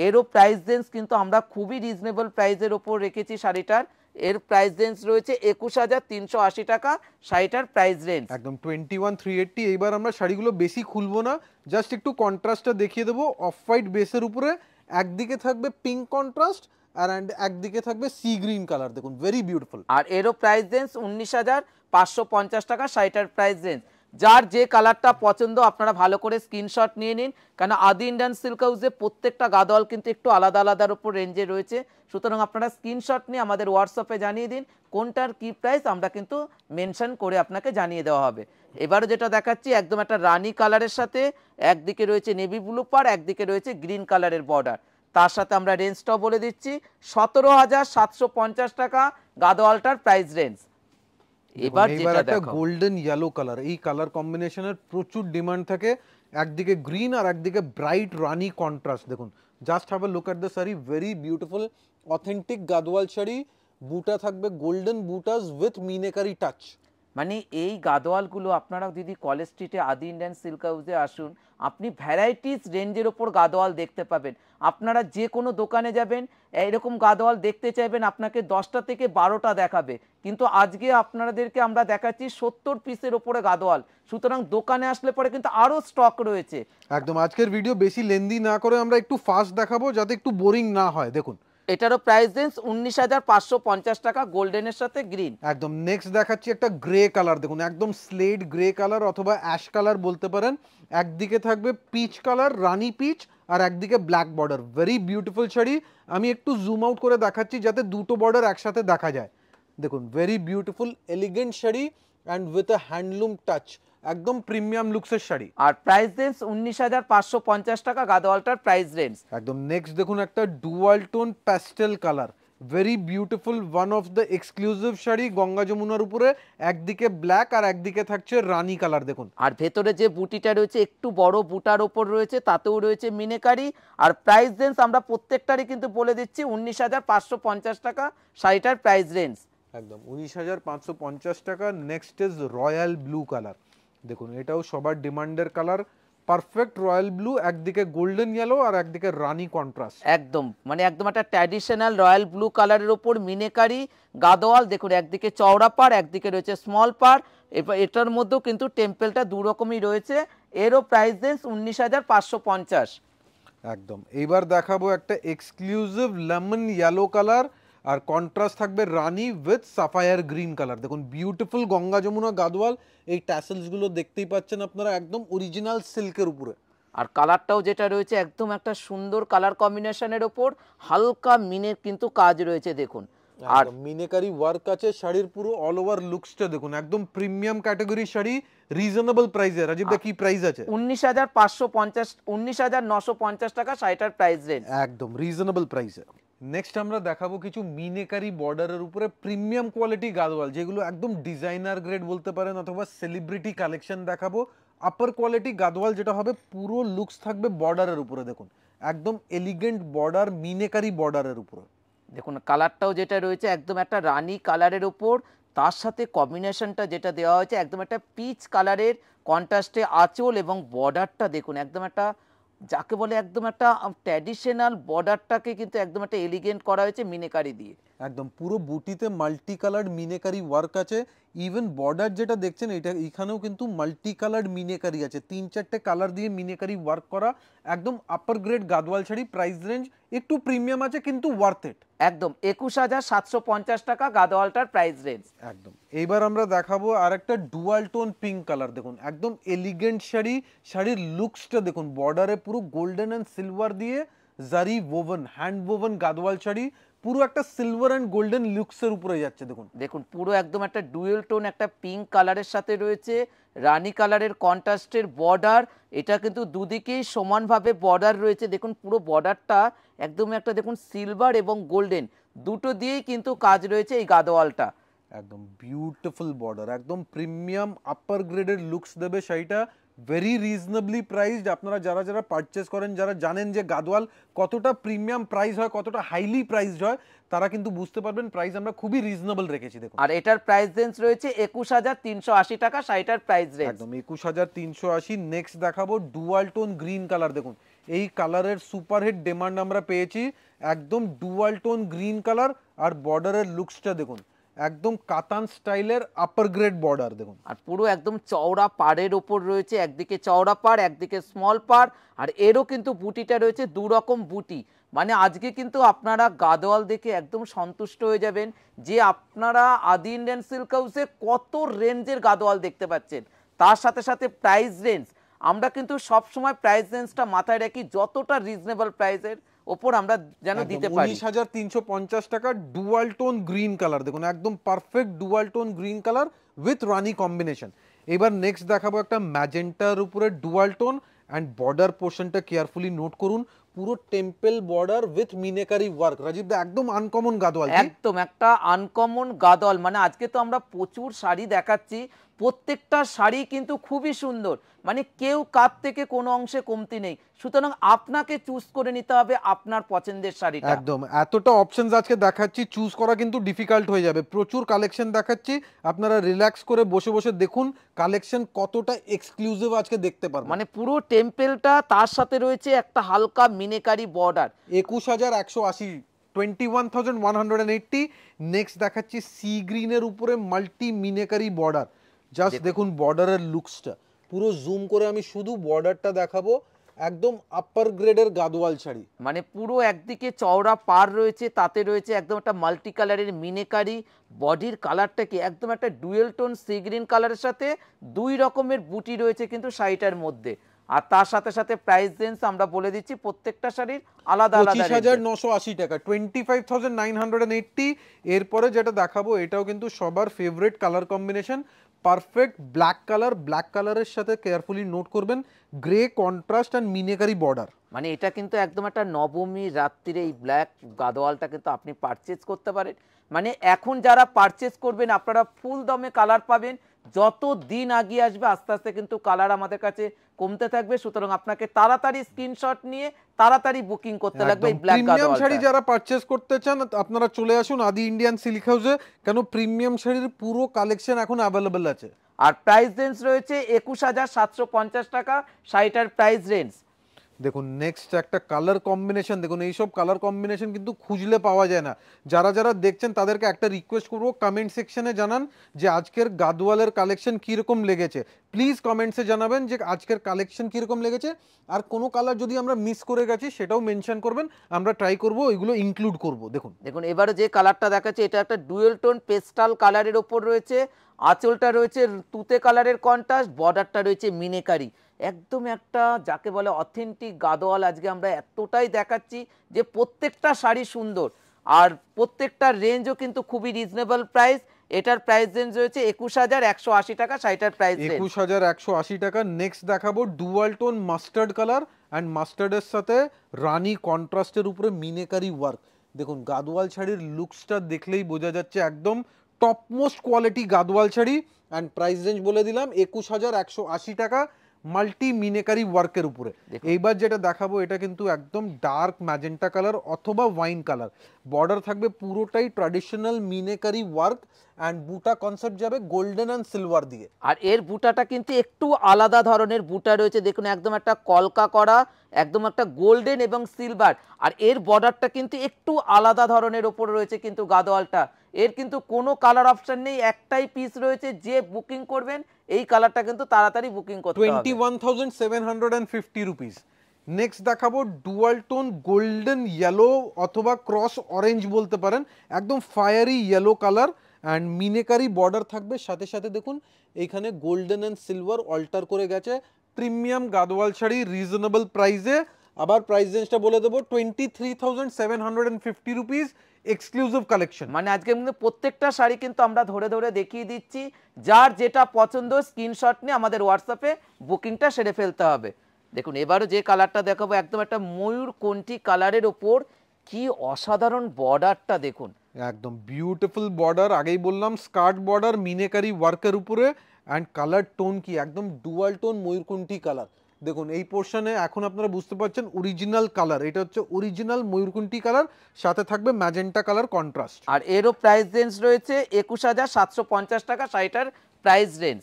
এরও প্রাইস রেঞ্জ কিন্তু আমরা খুবই রিজনেবল প্রাইসের ওপর রেখেছি শাড়িটার এর প্রাইস রেঞ্জ রয়েছে একুশ হাজার তিনশো আশি টাকা শাড়িটার প্রাইস রেঞ্জ একদম টোয়েন্টি ওয়ান থ্রি এইটটি এইবার আমরা শাড়িগুলো বেশি খুলবো না জাস্ট একটু কন্ট্রাস্টটা দেখিয়ে দেবো অফ হোয়াইট বেসের উপরে একদিকে থাকবে পিঙ্ক কন্ট্রাস্ট আর একদিকে থাকবে সি গ্রিন কালার দেখুন ভেরি বিউটিফুল আর এরও প্রাইস রেঞ্জ উনিশ হাজার পাঁচশো পঞ্চাশ টাকা শাড়িটার প্রাইস রেঞ্জ যার যে কালারটা পছন্দ আপনারা ভালো করে স্ক্রিনশট নিয়ে নিন কেন আদি ইন্ডিয়ান সিল্ক হাউসে প্রত্যেকটা গাদল কিন্তু একটু আলাদা আলাদার উপর রেঞ্জে রয়েছে সুতরাং আপনারা স্ক্রিনশট নিয়ে আমাদের হোয়াটসঅ্যাপে জানিয়ে দিন কোনটার কী প্রাইস আমরা কিন্তু মেনশন করে আপনাকে জানিয়ে দেওয়া হবে এবারও যেটা দেখাচ্ছি একদম একটা রানি কালারের সাথে একদিকে রয়েছে নেভি ব্লু পার একদিকে রয়েছে গ্রিন কালারের বর্ডার তার সাথে আমরা রেঞ্জটাও বলে দিচ্ছি সতেরো হাজার সাতশো পঞ্চাশ টাকা গাদোয়ালটার প্রাইস রেঞ্জ এবার যেটা দেখো গোল্ডেন ইয়েলো কালার এই কালার কম্বিনেশনের প্রচুর ডিমান্ড থাকে একদিকে গ্রিন আর একদিকে ব্রাইট রানি কন্ট্রাস্ট দেখুন just have a look at the sari very beautiful authentic Gadwal sari বুটা থাকবে গোল্ডেন বুটাস উইথ মিনেকারি টাচ মানে এই গাদোয়ালগুলো আপনারা যদি কলেজ স্ট্রিটে আদি ইন্ডিয়ান সিল্ক হাউসে আসুন আপনি ভ্যারাইটিস রেঞ্জের ওপর গাদোয়াল দেখতে পাবেন আপনারা যে কোনো দোকানে যাবেন এরকম গাদওয়াল দেখতে চাইবেন আপনাকে দশটা থেকে বারোটা দেখাবে কিন্তু আজকে আপনাদেরকে আমরা দেখাচ্ছি সত্তর পিসের ওপরে গাদওয়াল সুতরাং দোকানে আসলে পরে কিন্তু আরও স্টক রয়েছে একদম আজকের ভিডিও বেশি লেন্দি না করে আমরা একটু ফাস্ট দেখাবো যাতে একটু বোরিং না হয় দেখুন এটারও প্রাইস রেঞ্জ উনিশ হাজার পাঁচশো পঞ্চাশ টাকা গোল্ডেনের সাথে গ্রিন একদম নেক্সট দেখাচ্ছি একটা গ্রে কালার দেখুন একদম স্লেট গ্রে কালার অথবা অ্যাশ কালার বলতে পারেন একদিকে থাকবে পিচ কালার রানি পিচ আর একদিকে black border very beautiful sari আমি একটু জুম আউট করে দেখাচ্ছি যাতে দুটো বর্ডার একসাথে দেখা যায় দেখুন very beautiful elegant sari and with a handloom touch একদম প্রিমিয়াম লুকসের শাড়ি আর প্রাইস রেঞ্জ উনিশ হাজার পাঁচশো পঞ্চাশ টাকা গাদওয়ালটার প্রাইস রেঞ্জ একদম নেক্সট দেখুন একটা dual tone pastel colour very beautiful one of the exclusive sari Ganga যমুনার উপরে একদিকে ব্ল্যাক আর একদিকে থাকছে রানি কালার দেখুন আর ভেতরে যে বুটিটা রয়েছে একটু বড় বুটার ওপর রয়েছে তাতেও রয়েছে মিনেকারি আর প্রাইস রেঞ্জ আমরা প্রত্যেকটারই কিন্তু বলে দিচ্ছি উনিশ হাজার পাঁচশো পঞ্চাশ টাকা শাড়িটার প্রাইস রেঞ্জ একদম উনিশ হাজার পাঁচশো পঞ্চাশ টাকা next is royal blue colour দেখুন এটাও সবার ডিমান্ডের কালার পারফেক্ট রয়্যাল ব্লু একদিকে গোল্ডেন ইয়েলো আর একদিকে রানি কন্ট্রাস্ট একদম মানে একদম একটা ট্র্যাডিশনাল রয়্যাল ব্লু কালারের ওপর মিনেকারি গাদোয়াল দেখুন একদিকে চওড়া পার একদিকে রয়েছে স্মল পার এটার মধ্যেও কিন্তু টেম্পেলটা দুরকমই রয়েছে এরও প্রাইস রেঞ্জ উনিশ হাজার পাঁচশো পঞ্চাশ একদম এইবার দেখাবো একটা এক্সক্লুসিভ লেমন ইয়েলো কালার আর কন্ট্রাস্ট থাকবে রানি উইথ সাফায়ার গ্রিন কালার দেখুন বিউটিফুল গঙ্গা যমুনা গাদওয়াল এই ট্যাসেলসগুলো দেখতেই পাচ্ছেন আপনারা একদম অরিজিনাল সিল্কের উপরে আর কালারটাও যেটা রয়েছে একদম একটা সুন্দর কালার কম্বিনেশনের ওপর হালকা মিনের কিন্তু কাজ রয়েছে দেখুন আর মিনেকারি ওয়ার্ক আছে শাড়ির পুরো অল ওভার লুকসটা দেখুন একদম প্রিমিয়াম ক্যাটাগরি শাড়ি রিজনেবল প্রাইসে রাজীব কি প্রাইস আছে 19550 19950 টাকা শাড়িটার প্রাইস রেঞ্জ একদম রিজনেবল প্রাইসে নেক্সট আমরা দেখাবো কিছু মিনেকারি বর্ডারের উপরে প্রিমিয়াম কোয়ালিটি গাদওয়াল যেগুলো একদম ডিজাইনার গ্রেড বলতে পারেন অথবা সেলিব্রিটি কালেকশন দেখাবো আপার কোয়ালিটি গাদওয়াল যেটা হবে পুরো লুকস থাকবে বর্ডারের উপরে দেখুন একদম এলিগেন্ট বর্ডার মিনেকারি বর্ডারের উপরে দেখুন কালারটাও যেটা রয়েছে একদম একটা রানি কালারের ওপর তার সাথে কম্বিনেশনটা যেটা দেওয়া হয়েছে একদম একটা পিচ কালারের কন্ট্রাস্টে আঁচল এবং বর্ডারটা দেখুন একদম একটা যাকে বলে একদম একটা ট্র্যাডিশনাল বর্ডারটাকে কিন্তু একদম একটা এলিগেন্ট করা হয়েছে মিনেকারি দিয়ে একদম পুরো বুটিতে মাল্টি কালার্ড মিনেকারি ওয়ার্ক আছে ইভেন বর্ডার যেটা দেখছেন এটা এখানেও কিন্তু মাল্টি কালার্ড মিনেকারি আছে তিন চারটে কালার দিয়ে মিনেকারি ওয়ার্ক করা একদম upper grade Gadwal sari price range একটু প্রিমিয়াম আছে কিন্তু ওয়ার্থ ইট একদম একুশ হাজার সাতশো পঞ্চাশ টাকা গাদওয়ালটার প্রাইস রেঞ্জ একদম এইবার আমরা দেখাবো আর একটা ডুয়াল টোন পিঙ্ক কালার দেখুন একদম এলিগেন্ট শাড়ি শাড়ির লুকসটা দেখুন বর্ডারে পুরো গোল্ডেন অ্যান্ড সিলভার দিয়ে zari woven hand woven Gadwal sari পুরো একটা সিলভার অ্যান্ড গোল্ডেন লুকসের উপরে যাচ্ছে দেখুন দেখুন পুরো একদম একটা ডুয়েল টোন একটা পিঙ্ক কালারের সাথে রয়েছে রানি কালারের কন্ট্রাস্টের বর্ডার এটা কিন্তু দুদিকেই সমানভাবে বর্ডার রয়েছে দেখুন পুরো বর্ডারটা একদম একটা দেখুন সিলভার এবং গোল্ডেন দুটো দিয়েই কিন্তু কাজ রয়েছে এই গাদোয়ালটা একদম বিউটিফুল বর্ডার একদম প্রিমিয়াম আপার গ্রেডের লুকস দেবে শাড়িটা ভেরি রিজনেবলি প্রাইসড আপনারা যারা যারা পারচেস করেন যারা জানেন যে গাদওয়াল কতটা প্রিমিয়াম প্রাইস হয় কতটা হাইলি প্রাইসড হয় তারা কিন্তু বুঝতে পারবেন প্রাইস আমরা খুবই রিজনেবল রেখেছি দেখুন আর এটার প্রাইস রেঞ্জ রয়েছে একুশ হাজার তিনশো আশি টাকা সাইটার প্রাইস রেঞ্জ একদম একুশ হাজার তিনশো আশি নেক্সট দেখাবো ডুয়াল টোন গ্রিন কালার দেখুন এই কালারের সুপারহিট ডিমান্ড আমরা পেয়েছি একদম ডুয়াল টোন গ্রিন কালার আর বর্ডারের লুকসটা দেখুন একদম কাতান স্টাইলের আপার গ্রেড বর্ডার দেখুন আর পুরো একদম চওড়া পাড়ের ওপর রয়েছে একদিকে চওড়া পাড় একদিকে স্মল পাড় আর এরও কিন্তু বুটিটা রয়েছে দু রকম বুটি মানে আজকে কিন্তু আপনারা গাদোয়াল দেখে একদম সন্তুষ্ট হয়ে যাবেন যে আপনারা আদি ইন্ডিয়ান সিল্ক হাউসে কত রেঞ্জের গাদোয়াল দেখতে পাচ্ছেন তার সাথে সাথে প্রাইস রেঞ্জ আমরা কিন্তু সবসময় প্রাইস রেঞ্জটা মাথায় রাখি যতটা রিজনেবল প্রাইসের ওপর আমরা যেন দিতে পারি 19350 টাকা ডুয়াল টোন গ্রিন কালার দেখুন একদম perfect dual tone green colour with রানি কম্বিনেশন এবার নেক্সট দেখাবো একটা ম্যাজেন্টার উপরে ডুয়াল টোন অ্যান্ড বর্ডার পোর্শনটা কেয়ারফুলি নোট করুন পুরো temple border with meenakari work Rajib da একদম আনকমন গাদওয়াল একদম একটা আনকমন গাদওয়াল মানে আজকে তো আমরা প্রচুর শাড়ি দেখাচ্ছি প্রত্যেকটা শাড়ি কিন্তু খুবই সুন্দর মানে কেউ কার থেকে কোনো অংশে কমতি নেই সুতরাং আপনাকে চুজ করে নিতে হবে আপনার পছন্দের শাড়িটা একদম এতটা অপশনস আজকে দেখাচ্ছি চুজ করা কিন্তু ডিফিকাল্ট হয়ে যাবে প্রচুর কালেকশন দেখাচ্ছি আপনারা রিল্যাক্স করে বসে বসে দেখুন কালেকশন কতটা এক্সক্লুসিভ আজকে দেখতে পারবেন মানে পুরো টেম্পলটা তার সাথে রয়েছে একটা হালকা মিনেকারি বর্ডার একুশ হাজার একশো আশি twenty one thousand one hundred next দেখাচ্ছি সি গ্রিনের উপরে মাল্টি মিনেকারি বর্ডার জাস্ট দেখুন বর্ডারের লুকসটা পুরো জুম করে আমি শুধু বর্ডারটা দেখাবো একদম আপার গ্রেডের গাদোয়াল শাড়ি মানে পুরো একদিকে চওড়া পার রয়েছে তাতে রয়েছে একদম একটা মাল্টি কালারের মিনেকারি বডির কালারটা কি একদম একটা ডুয়েল টোন সি গ্রিন কালারের সাথে দুই রকমের বুটি রয়েছে কিন্তু শাড়িটার মধ্যে আর তার সাথে সাথে প্রাইস রেঞ্জ আমরা বলে দিচ্ছি প্রত্যেকটা শাড়ির আলাদা আলাদা 25980 টাকা 25980 এরপরে যেটা দেখাবো এটাও কিন্তু সবার favourite colour combination perfect black colour black কালারের সাথে কেয়ারফুলি নোট করবেন grey contrast and meenakari border মানে এটা কিন্তু একদম একটা নবমী রাত্রির এই ব্ল্যাক গাদোয়ালটা কিন্তু আপনি পারচেজ করতে পারেন মানে এখন যারা পারচেজ করবেন আপনারা ফুল দমে কালার পাবেন যত দিন আগিয়ে আসবে আস্তে আস্তে কিন্তু কালার আমাদের কাছে কমতে থাকবে সুতরাং আপনাকে তাড়াতাড়ি স্ক্রিনশট নিয়ে তাড়াতাড়ি বুকিং করতে লাগবে এই ব্ল্যাক প্রিমিয়াম শাড়ি যারা পারচেজ করতে চান আপনারা চলে আসুন আদি ইন্ডিয়ান সিল্ক হাউসে কেন প্রিমিয়াম শাড়ির পুরো কালেকশন এখন অ্যাভেলেবেল আছে আর প্রাইস রেঞ্জ রয়েছে একুশ হাজার সাতশো পঞ্চাশ টাকা শাড়িটার প্রাইস রেঞ্জ দেখুন নেক্সট একটা কালার কম্বিনেশন দেখুন এইসব কালার কম্বিনেশন কিন্তু খুঁজলে পাওয়া যায় না যারা যারা দেখছেন তাদেরকে একটা রিকোয়েস্ট করবো কমেন্ট সেকশনে জানান যে আজকের গাদওয়ালের কালেকশন কীরকম লেগেছে প্লিজ কমেন্টসে জানাবেন যে আজকের কালেকশন কীরকম লেগেছে আর কোনো কালার যদি আমরা মিস করে গেছি সেটাও মেনশন করবেন আমরা ট্রাই করব ওইগুলো ইনক্লুড করব দেখুন দেখুন এবারে যে কালারটা দেখাচ্ছে এটা একটা ডুয়েল টোন পেস্টাল কালারের ওপর রয়েছে আঁচলটা রয়েছে তুতে কালারের কন্ট্রাস্ট বর্ডারটা রয়েছে মিনেকারি একদম একটা যাকে বলে অথেন্টিক গাদোয়াল আজকে আমরা এতটাই দেখাচ্ছি যে প্রত্যেকটা শাড়ি সুন্দর আর প্রত্যেকটা রেঞ্জও কিন্তু খুবই রিজনেবল প্রাইস এটার প্রাইস রেঞ্জ রয়েছে একুশ হাজার একশো আশি টাকা শাড়িটার প্রাইস একুশ হাজার একশো আশি টাকা নেক্সট দেখাবো dual tone mustard colour and মাস্টার্ডের সাথে রানি কন্ট্রাস্টের উপরে মিনেকারি ওয়ার্ক দেখুন গাদোয়াল শাড়ির লুকসটা দেখলেই বোঝা যাচ্ছে একদম topmost quality Gadwal sari and price range বলে দিলাম একুশ হাজার একশো আশি টাকা মাল্টি মিনেকারি ওয়ার্কের উপরে এইবার যেটা দেখাবো এটা কিন্তু একদম ডার্ক ম্যাজেন্টা কালার অথবা ওয়াইন কালার বর্ডার থাকবে পুরোটাই ট্র্যাডিশনাল মিনেকারি ওয়ার্ক অ্যান্ড বুটা কনসেপ্ট যাবে গোল্ডেন অ্যান্ড সিলভার দিয়ে আর এর বুটাটা কিন্তু একটু আলাদা ধরনের বুটা রয়েছে দেখুন একদম একটা কলকা করা একদম একটা গোল্ডেন এবং সিলভার আর এর বর্ডারটা কিন্তু একটু আলাদা ধরনের ওপর রয়েছে কিন্তু গাদোয়ালটা এর কিন্তু কোনো কালার অপশন নেই একটাই পিস রয়েছে যে বুকিং করবেন এই কালারটা কিন্তু তাড়াতাড়ি বুকিং করতে হবে 21750 রুপিস নেক্সট দেখাবো ডুয়াল টোন গোল্ডেন ইয়েলো অথবা ক্রস অরেঞ্জ বলতে পারেন একদম fiery yellow colour and meenakari border থাকবে সাথে সাথে দেখুন এইখানে গোল্ডেন অ্যান্ড সিলভার অল্টার করে গেছে প্রিমিয়াম গাদওয়াল শাড়ি রিজনেবল প্রাইসে আবার প্রাইস রেঞ্জটা বলে দেবো twenty three thousand seven hundred and fifty rupees exclusive collection মানে আজকে কিন্তু প্রত্যেকটা শাড়ি কিন্তু আমরা ধরে ধরে দেখিয়ে দিচ্ছি যার যেটা পছন্দ স্ক্রিনশট নিয়ে আমাদের হোয়াটসঅ্যাপে বুকিংটা সেরে ফেলতে হবে দেখুন এবারও যে কালারটা দেখাবো একদম একটা ময়ূর কোনটি কালারের ওপর কি অসাধারণ বর্ডারটা দেখুন একদম বিউটিফুল বর্ডার আগেই বললাম স্কার্ট বর্ডার মিনেকারি ওয়ার্কের উপরে অ্যান্ড কালার টোন কি একদম ডুয়াল টোন ময়ূরকুণ্ঠী কালার দেখুন এই পোর্শনে এখন আপনারা বুঝতে পারছেন অরিজিনাল কালার এটা হচ্ছে অরিজিনাল ময়ূরকুণ্ঠী কালার সাথে থাকবে ম্যাজেন্টা কালার কন্ট্রাস্ট আর এরও প্রাইস রেঞ্জ রয়েছে একুশ হাজার সাতশো পঞ্চাশ টাকা শাড়িটার প্রাইস রেঞ্জ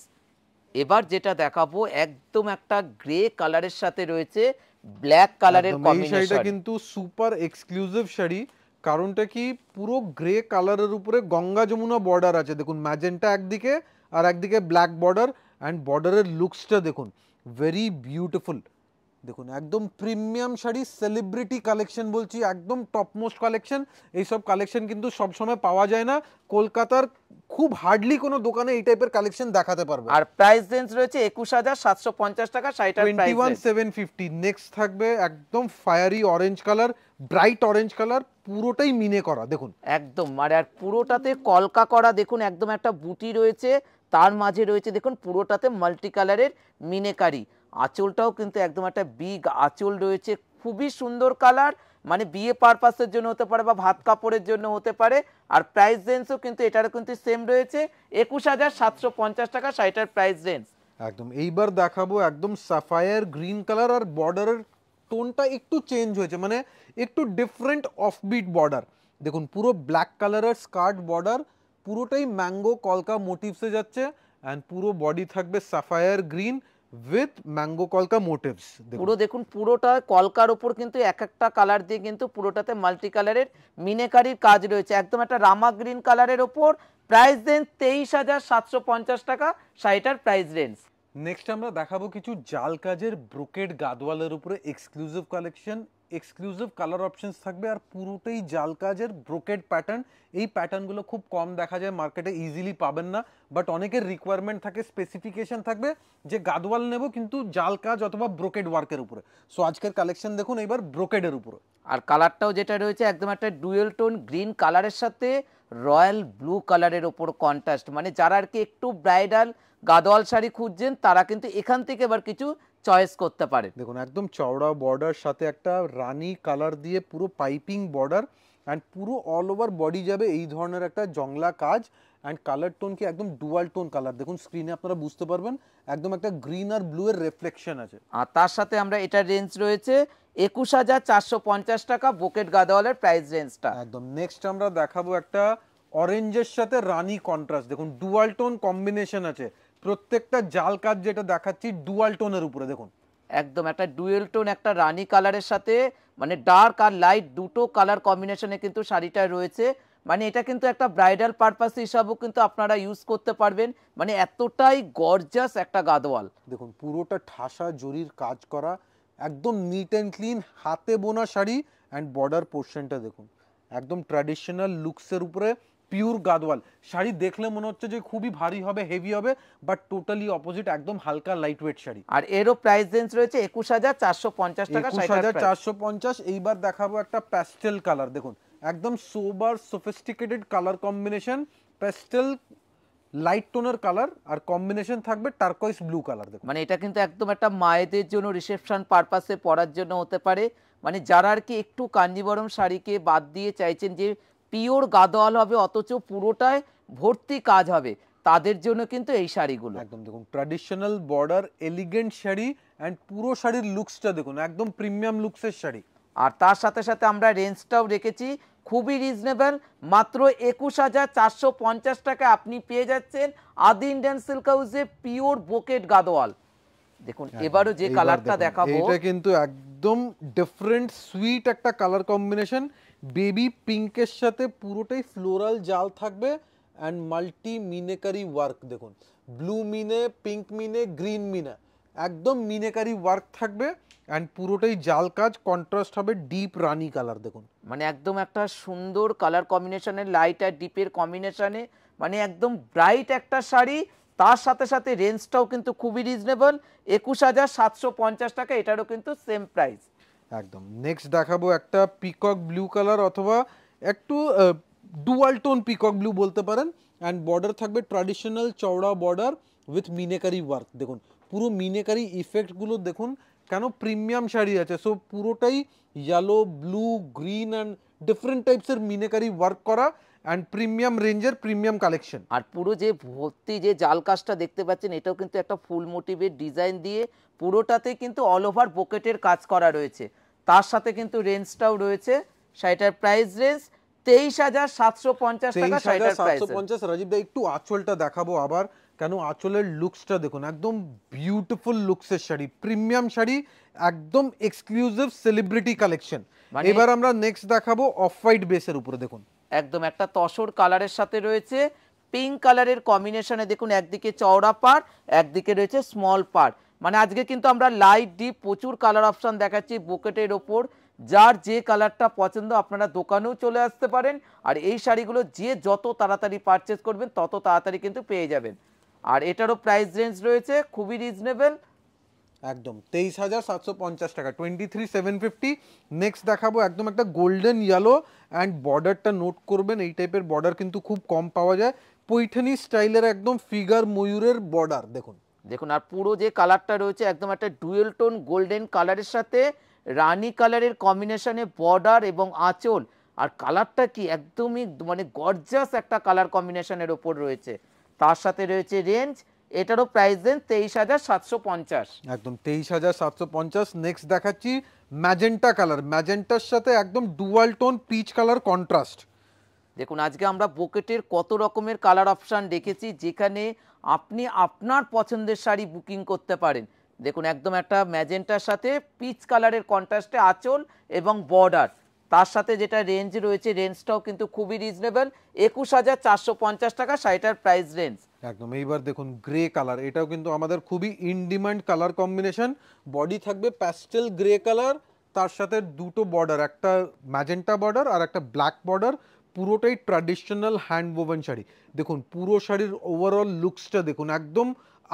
এবার যেটা দেখাবো একদম একটা গ্রে কালারের সাথে রয়েছে ব্ল্যাক কালারের শাড়িটা কিন্তু সুপার এক্সক্লুসিভ শাড়ি কারণটা কি পুরো গ্রে কালারের উপরে গঙ্গা যমুনা বর্ডার আছে দেখুন ম্যাজেন্টা একদিকে আর একদিকে ব্ল্যাক বর্ডার অ্যান্ড বর্ডারের লুকসটা দেখুন ভেরি বিউটিফুল দেখুন একদম প্রিমিয়াম শাড়ি সেলিব্রিটি কালেকশন বলছি একদম টপমোস্ট কালেকশন এইসব কালেকশন কিন্তু সবসময় পাওয়া যায় না কলকাতার খুব হার্ডলি কোনো দোকানে এই টাইপের কালেকশন দেখাতে পারবে আর প্রাইস রেঞ্জ রয়েছে একুশ হাজার সাতশো পঞ্চাশ টাকা শাড়িটার twenty one seven fifty next থাকবে একদম fiery orange colour bright orange colour পুরোটাই মিনে করা দেখুন একদম মানে আর পুরোটাতে কলকা করা দেখুন একদম একটা বুটি রয়েছে তার মাঝে রয়েছে দেখুন পুরোটাতে মাল্টি কালারের মিনেকারি আঁচলটাও কিন্তু একদম একটা বিগ আঁচল রয়েছে খুবই সুন্দর কালার মানে বিয়ে পারপাসের জন্য হতে পারে বা ভাত কাপড়ের জন্য হতে পারে আর প্রাইস রেঞ্জও কিন্তু এটারও কিন্তু সেম রয়েছে একুশ হাজার সাতশো পঞ্চাশ টাকা শাড়িটার প্রাইস রেঞ্জ একদম এইবার দেখাবো একদম সাফায়ার গ্রিন কালার আর বর্ডারের টোনটা একটু চেঞ্জ হয়েছে মানে একটু ডিফারেন্ট অফবিট বর্ডার দেখুন পুরো ব্ল্যাক কালারের স্কার্ট বর্ডার পুরোটাই ম্যাঙ্গো কলকা মোটিভসে যাচ্ছে অ্যান্ড পুরো বডি থাকবে সাফায়ার গ্রিন উইথ ম্যাঙ্গো কলকা মোটিভস পুরো দেখুন পুরোটা কলকার উপর কিন্তু এক একটা কালার দিয়ে কিন্তু পুরোটাতে মাল্টি কালারের মিনেকারির কাজ রয়েছে একদম একটা রামা গ্রিন কালারের ওপর প্রাইস রেঞ্জ তেইশ হাজার সাতশো পঞ্চাশ টাকা শাড়িটার প্রাইস রেঞ্জ নেক্সট আমরা দেখাবো কিছু জাল কাজের ব্রোকেড গাদওয়ালের উপরে exclusive collection exclusive colour options থাকবে আর পুরোটাই জাল কাজের ব্রোকেড প্যাটার্ন এই প্যাটার্নগুলো খুব কম দেখা যায় মার্কেটে ইজিলি পাবেন না বাট অনেকের রিকোয়ারমেন্ট থাকে স্পেসিফিকেশন থাকবে যে গাদওয়াল নেব কিন্তু জাল কাজ অথবা ব্রোকেড ওয়ার্কের উপরে সো আজকের কালেকশন দেখুন এবার ব্রোকেডের উপরে আর কালারটাও যেটা রয়েছে একদম একটা ডুয়েল টোন গ্রিন কালারের সাথে রয়্যাল ব্লু কালারের ওপর কন্ট্রাস্ট মানে যারা আর কি একটু ব্রাইডাল গাদোয়াল শাড়ি খুঁজছেন তারা কিন্তু এখান থেকে এবার কিছু চয়েস করতে পারে দেখুন একদম চওড়া বর্ডার সাথে একটা রানি কালার দিয়ে পুরো পাইপিং বর্ডার অ্যান্ড পুরো অল ওভার বডি যাবে এই ধরনের একটা জংলা কাজ অ্যান্ড কালার টোন কি একদম ডুয়াল টোন কালার দেখুন স্ক্রিনে আপনারা বুঝতে পারবেন একদম একটা গ্রিন আর ব্লু এর রেফ্লেকশন আছে আর তার সাথে আমরা এটা রেঞ্জ রয়েছে একুশ হাজার চারশো পঞ্চাশ টাকা বুকেট গাদওয়ালের প্রাইস রেঞ্জটা একদম নেক্সট আমরা দেখাবো একটা অরেঞ্জের সাথে রানি কন্ট্রাস্ট দেখুন ডুয়াল টোন কম্বিনেশন আছে প্রত্যেকটা জাল কাজ যেটা দেখাচ্ছি ডুয়াল টোনের উপরে দেখুন একদম একটা ডুয়েল টোন একটা রানি কালারের সাথে মানে ডার্ক আর লাইট দুটো কালার কম্বিনেশনে কিন্তু শাড়িটা রয়েছে মানে এটা কিন্তু একটা ব্রাইডাল পারপাস হিসাবেও কিন্তু আপনারা ইউজ করতে পারবেন মানে এতটাই গর্জাস একটা গাদওয়াল দেখুন পুরোটা ঠাসা জরির কাজ করা একদম নিট অ্যান্ড ক্লিন হাতে বোনা শাড়ি অ্যান্ড বর্ডার পোর্শনটা দেখুন একদম ট্র্যাডিশনাল লুকসের উপরে পিওর গাদওয়াল শাড়ি দেখলে মনে হচ্ছে যে খুবই ভারী হবে হেভি হবে বাট টোটালি অপোজিট একদম হালকা লাইট ওয়েট শাড়ি আর এরও প্রাইস রেঞ্জ রয়েছে একুশ হাজার চারশো পঞ্চাশ টাকা একুশ হাজার চারশো পঞ্চাশ এইবার দেখাবো একটা প্যাস্টেল কালার দেখুন একদম sober sophisticated colour combination pastel light টোনের কালার আর কম্বিনেশন থাকবে টার্কোয়েস ব্লু কালার দেখুন মানে এটা কিন্তু একদম একটা মায়েদের জন্য রিসেপশন পারপাসে পরার জন্য হতে পারে মানে যারা আর কি একটু কাঞ্জিবরম শাড়িকে বাদ দিয়ে চাইছেন যে পিওর গাদোয়াল হবে অথচ পুরোটায় ভর্তি কাজ হবে তাদের জন্য কিন্তু এই শাড়িগুলো একদম দেখুন traditional border elegant sari and পুরো শাড়ির লুকসটা দেখুন একদম প্রিমিয়াম লুকসের শাড়ি আর তার সাথে সাথে আমরা রেঞ্জটাও রেখেছি খুবই রিজনেবল মাত্র একুশ হাজার চারশো পঞ্চাশ টাকা আপনি পেয়ে যাচ্ছেন আদি ইন্ডিয়ান সিল্ক হাউসে পিওর বোকেট গাদোয়াল দেখুন এবারও যে কালারটা দেখাবো এটা কিন্তু একদম ডিফারেন্ট সুইট একটা কালার কম্বিনেশন বেবি পিঙ্কের সাথে পুরোটাই ফ্লোরাল জাল থাকবে অ্যান্ড মাল্টি মিনেকারি ওয়ার্ক দেখুন ব্লু মিনে পিঙ্ক মিনে গ্রিন মিনে একদম মিনেকারি ওয়ার্ক থাকবে অ্যান্ড পুরোটাই জাল কাজ কন্ট্রাস্ট হবে ডিপ রানি কালার দেখুন মানে একদম একটা সুন্দর কালার কম্বিনেশানে লাইট আর ডিপের কম্বিনেশানে মানে একদম ব্রাইট একটা শাড়ি তার সাথে সাথে রেঞ্জটাও কিন্তু খুবই রিজনেবল একুশ হাজার সাতশো পঞ্চাশ টাকা এটারও কিন্তু সেম প্রাইস একদম নেক্সট দেখাবো একটা পিকক ব্লু কালার অথবা একটু ডুয়াল টোন পিকক ব্লু বলতে পারেন অ্যান্ড বর্ডার থাকবে ট্রাডিশনাল চওড়া বর্ডার উইথ মিনেকারি ওয়ার্ক দেখুন পুরো মিনেকারি ইফেক্টগুলো দেখুন কেন প্রিমিয়াম শাড়ি আছে সো পুরোটাই yellow blue green and different টাইপসের মিনেকারি ওয়ার্ক করা অ্যান্ড প্রিমিয়াম রেঞ্জের প্রিমিয়াম কালেকশন আর পুরো যে ভর্তি যে জাল কাজটা দেখতে পাচ্ছেন এটাও কিন্তু একটা ফুল মোটিভের ডিজাইন দিয়ে পুরোটাতে কিন্তু অল ওভার পকেটের কাজ করা রয়েছে তার সাথে কিন্তু রেঞ্জটাও রয়েছে শাড়িটার প্রাইস রেঞ্জ তেইশ হাজার সাতশো পঞ্চাশ টাকা সাতশো পঞ্চাশ রাজীব দা একটু আঁচলটা দেখাবো আবার কেন আঁচলের লুকসটা দেখুন একদম বিউটিফুল লুকসের শাড়ি প্রিমিয়াম শাড়ি একদম এক্সক্লুসিভ সেলিব্রিটি কালেকশন এবার আমরা নেক্সট দেখাবো অফ হোয়াইট বেসের উপরে দেখুন একদম একটা তসর কালারের সাথে রয়েছে পিঙ্ক কালারের কম্বিনেশনে দেখুন একদিকে চওড়া পার একদিকে রয়েছে স্মল পার মানে আজকে কিন্তু আমরা লাইট ডিপ প্রচুর কালার অপশান দেখাচ্ছি বুকেটের ওপর যার যে কালারটা পছন্দ আপনারা দোকানেও চলে আসতে পারেন আর এই শাড়িগুলো যে যত তাড়াতাড়ি পারচেস করবেন তত তাড়াতাড়ি কিন্তু পেয়ে যাবেন আর এটারও প্রাইস রেঞ্জ রয়েছে খুবই রিজনেবল একদম তেইশ হাজার সাতশো পঞ্চাশ টাকা twenty three seven fifty next দেখাবো একদম একটা গোল্ডেন ইয়েলো অ্যান্ড বর্ডারটা নোট করবেন এই টাইপের বর্ডার কিন্তু খুব কম পাওয়া যায় পৈঠানি স্টাইলের একদম ফিগার ময়ূরের বর্ডার দেখুন দেখুন আর পুরো যে কালারটা রয়েছে একদম একটা ডুয়েল টোন গোল্ডেন কালারের সাথে রানি কালারের কম্বিনেশনে বর্ডার এবং আঁচল আর কালারটা কি একদমই মানে গর্জাস একটা কালার কম্বিনেশনের ওপর রয়েছে তার সাথে রয়েছে রেঞ্জ এটারও প্রাইস দেন তেইশ হাজার সাতশো পঞ্চাশ একদম তেইশ হাজার সাতশো পঞ্চাশ নেক্সট দেখাচ্ছি ম্যাজেন্টা কালার ম্যাজেন্টার সাথে একদম dual tone peach colour contrast দেখুন আজকে আমরা বোকেটের কত রকমের কালার অপশান দেখেছি যেখানে আপনি আপনার পছন্দের শাড়ি বুকিং করতে পারেন দেখুন একদম একটা ম্যাজেন্টার সাথে পিচ কালারের কন্ট্রাস্টে আঁচল এবং বর্ডার তার সাথে যেটা রেঞ্জ রয়েছে রেঞ্জটাও কিন্তু খুবই রিজনেবল একুশ হাজার চারশো পঞ্চাশ টাকা শাড়িটার প্রাইস রেঞ্জ একদম এইবার দেখুন গ্রে কালার এটাও কিন্তু আমাদের খুবই ইনডিমান্ড কালার কম্বিনেশন বডি থাকবে প্যাস্টেল গ্রে কালার তার সাথে দুটো বর্ডার একটা ম্যাজেন্টা বর্ডার আর একটা ব্ল্যাক বর্ডার পুরোটাই ট্র্যাডিশনাল হ্যান্ড ওভেন শাড়ি দেখুন পুরো শাড়ির ওভারঅল লুকসটা দেখুন একদম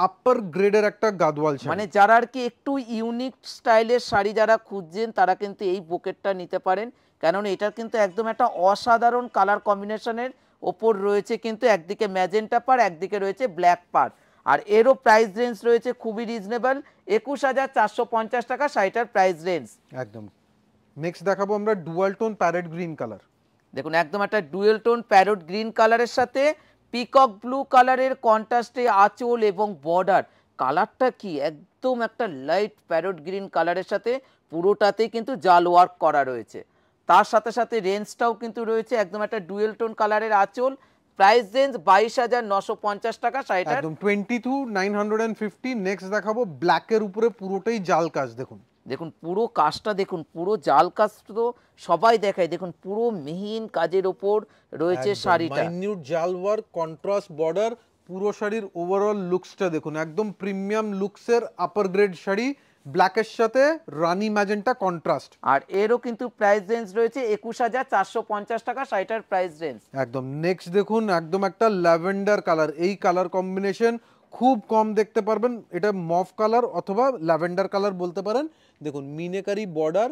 আপার গ্রেডের একটা গাদওয়াল শাড়ি মানে যারা আর কি একটু ইউনিক স্টাইলের শাড়ি যারা খুঁজছেন তারা কিন্তু এই বুকেটটা নিতে পারেন কারণ এটার কিন্তু একদম একটা অসাধারণ কালার কম্বিনেশনের ওপর রয়েছে কিন্তু একদিকে ম্যাজেন্টা পার একদিকে রয়েছে ব্ল্যাক পার আর এরও প্রাইস রেঞ্জ রয়েছে খুবই রিজনেবল একুশ হাজার চারশো পঞ্চাশ টাকা শাড়িটার প্রাইস রেঞ্জ একদম নেক্সট দেখাবো আমরা dual tone parrot green colour দেখুন একদম একটা ডুয়েল টোন প্যারোট গ্রিন কালারের সাথে পিকক ব্লু কালারের কন্ট্রাস্টে আঁচল এবং বর্ডার কালারটা কি একদম একটা লাইট প্যারোট গ্রিন কালারের সাথে পুরোটাতেই কিন্তু জাল ওয়ার্ক করা রয়েছে তার সাথে সাথে রেঞ্জটাও কিন্তু রয়েছে একদম একটা ডুয়েল টোন কালারের আঁচল প্রাইস রেঞ্জ বাইশ হাজার নশো পঞ্চাশ টাকা শাড়িটা একদম twenty two nine hundred and fifty next দেখাবো ব্ল্যাকের উপরে পুরোটাই জাল কাজ দেখুন দেখুন পুরো কাজটা দেখুন পুরো জাল কাজ তো সবাই দেখায় দেখুন পুরো মেহিন কাজের ওপর রয়েছে শাড়িটা মিনিউট জাল ওয়ার্ক কন্ট্রাস্ট বর্ডার পুরো শাড়ির ওভারঅল লুকসটা দেখুন একদম প্রিমিয়াম লুকসের আপার গ্রেড শাড়ি ব্ল্যাকের সাথে রানি ম্যাজেন্টা কন্ট্রাস্ট আর এরও কিন্তু প্রাইস রেঞ্জ রয়েছে একুশ হাজার চারশো পঞ্চাশ টাকা শাড়িটার প্রাইস রেঞ্জ একদম নেক্সট দেখুন একদম একটা ল্যাভেন্ডার কালার এই কালার কম্বিনেশন খুব কম দেখতে পারবেন এটা মফ কালার অথবা ল্যাভেন্ডার কালার বলতে পারেন দেখুন meenakari border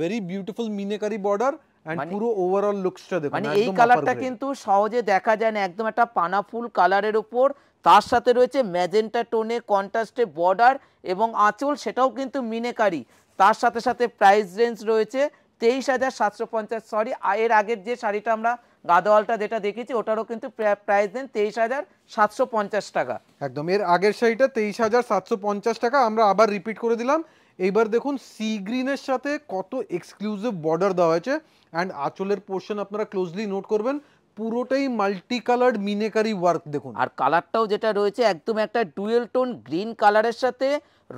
very beautiful meenakari border মানে পুরো ওভারঅল দেখুন মানে এই কালারটা কিন্তু সহজে দেখা যায় না একদম একটা পানাফুল কালারের উপর তার সাথে রয়েছে ম্যাজেন্টা টোনে কন্ট্রাস্টে বর্ডার এবং আঁচল সেটাও কিন্তু মিনেকারি তার সাথে সাথে প্রাইস রেঞ্জ রয়েছে তেইশ হাজার সাতশো পঞ্চাশ সরি এর আগের যে শাড়িটা আমরা গাদওয়ালটা যেটা দেখেছি ওটারও কিন্তু প্রাইস রেঞ্জ তেইশ হাজার সাতশো পঞ্চাশ টাকা একদম এর আগের শাড়িটা তেইশ হাজার সাতশো পঞ্চাশ টাকা আমরা আবার রিপিট করে দিলাম এইবার দেখুন সি গ্রিনের সাথে কত এক্সক্লুসিভ বর্ডার দেওয়া হয়েছে অ্যান্ড আঁচলের পোর্শন আপনারা ক্লোজলি নোট করবেন পুরোটাই মাল্টি কালার মিনেকারি ওয়ার্ক দেখুন আর কালারটাও যেটা রয়েছে একদম একটা ডুয়েল টোন গ্রিন কালারের সাথে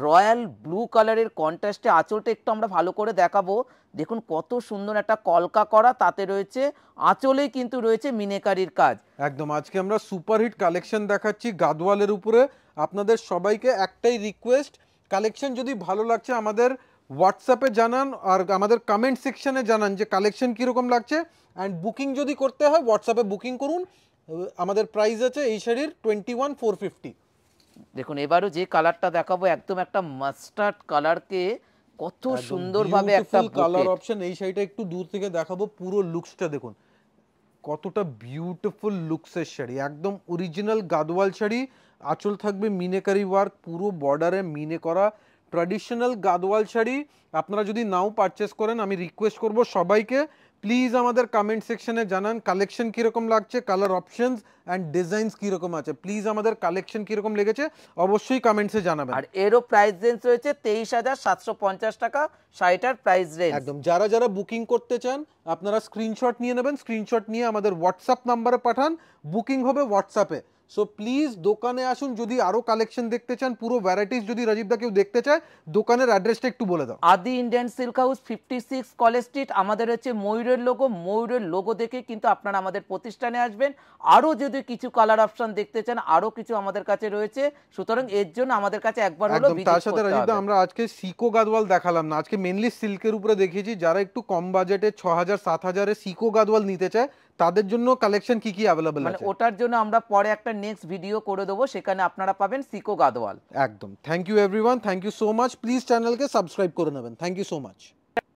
রয়্যাল ব্লু কালারের কন্ট্রাস্টে আঁচলটা একটু আমরা ভালো করে দেখাবো দেখুন কত সুন্দর একটা কলকা করা তাতে রয়েছে আঁচলে কিন্তু রয়েছে মিনেকারির কাজ একদম আজকে আমরা সুপারহিট কালেকশন দেখাচ্ছি গাদওয়ালের উপরে আপনাদের সবাইকে একটাই রিকোয়েস্ট কালেকশন যদি ভালো লাগছে আমাদের হোয়াটসঅ্যাপে জানান আর আমাদের কমেন্ট সেকশানে জানান যে কালেকশন কীরকম লাগছে অ্যান্ড বুকিং যদি করতে হয় হোয়াটসঅ্যাপে বুকিং করুন আমাদের প্রাইস আছে এই শাড়ির টোয়েন্টি ওয়ান ফোর ফিফটি দেখুন এবারও যে কালারটা দেখাবো একদম একটা মাস্টার্ড কালারকে কত সুন্দরভাবে একটা কালার অপশন এই শাড়িটা একটু দূর থেকে দেখাবো পুরো লুকসটা দেখুন কতটা বিউটিফুল লুকসের শাড়ি একদম অরিজিনাল গাদওয়াল শাড়ি আঁচল থাকবে মিনেকারি ওয়ার্ক পুরো বর্ডারে মিনে করা ট্রাডিশনাল গাদওয়াল শাড়ি আপনারা যদি নাও পারচেস করেন আমি রিকোয়েস্ট করব সবাইকে প্লিজ আমাদের কমেন্ট সেকশনে জানান কালেকশন কীরকম লাগছে কালার অপশনস অ্যান্ড ডিজাইনস কীরকম আছে প্লিজ আমাদের কালেকশন কীরকম লেগেছে অবশ্যই কমেন্টসে জানাবেন আর এরও প্রাইস রেঞ্জ রয়েছে তেইশ হাজার সাতশো পঞ্চাশ টাকা শাড়িটার প্রাইস রেঞ্জ একদম যারা যারা বুকিং করতে চান আপনারা স্ক্রিনশট নিয়ে নেবেন স্ক্রিনশট নিয়ে আমাদের হোয়াটসঅ্যাপ নাম্বারে পাঠান বুকিং হবে হোয়াটসঅ্যাপে সো প্লিজ দোকানে আসুন যদি আরো কালেকশন দেখতে চান পুরো ভ্যারাইটিস যদি রাজীবদা কেউ দেখতে চায় দোকানের অ্যাড্রেসটা একটু বলে দাও Adi Indian silk house fifty six college street আমাদের হচ্ছে ময়ূরের লোগো ময়ূরের লোগো দেখে কিন্তু আপনারা আমাদের প্রতিষ্ঠানে আসবেন আরও যদি কিছু কালার অপশন দেখতে চান আরও কিছু আমাদের কাছে রয়েছে সুতরাং এর জন্য আমাদের কাছে একবার হলো তার সাথে রাজীবদা আমরা আজকে সিকো গাদওয়াল দেখালাম না আজকে মেনলি সিল্কের উপরে দেখিয়েছি যারা একটু কম বাজেটে ছ হাজার সাত হাজারে সিকো গাদওয়াল নিতে চায় তাদের জন্য কালেকশন কি কি अवेलेबल মানে আছে ওটার জন্য আমরা পরে একটা নেক্সট ভিডিও করে দেবো সেখানে আপনারা পাবেন সিকো গাদওয়াল একদম thank you everyone thank you so much please চ্যানেলকে সাবস্ক্রাইব করে নেবেন থ্যাংক ইউ সো মাচ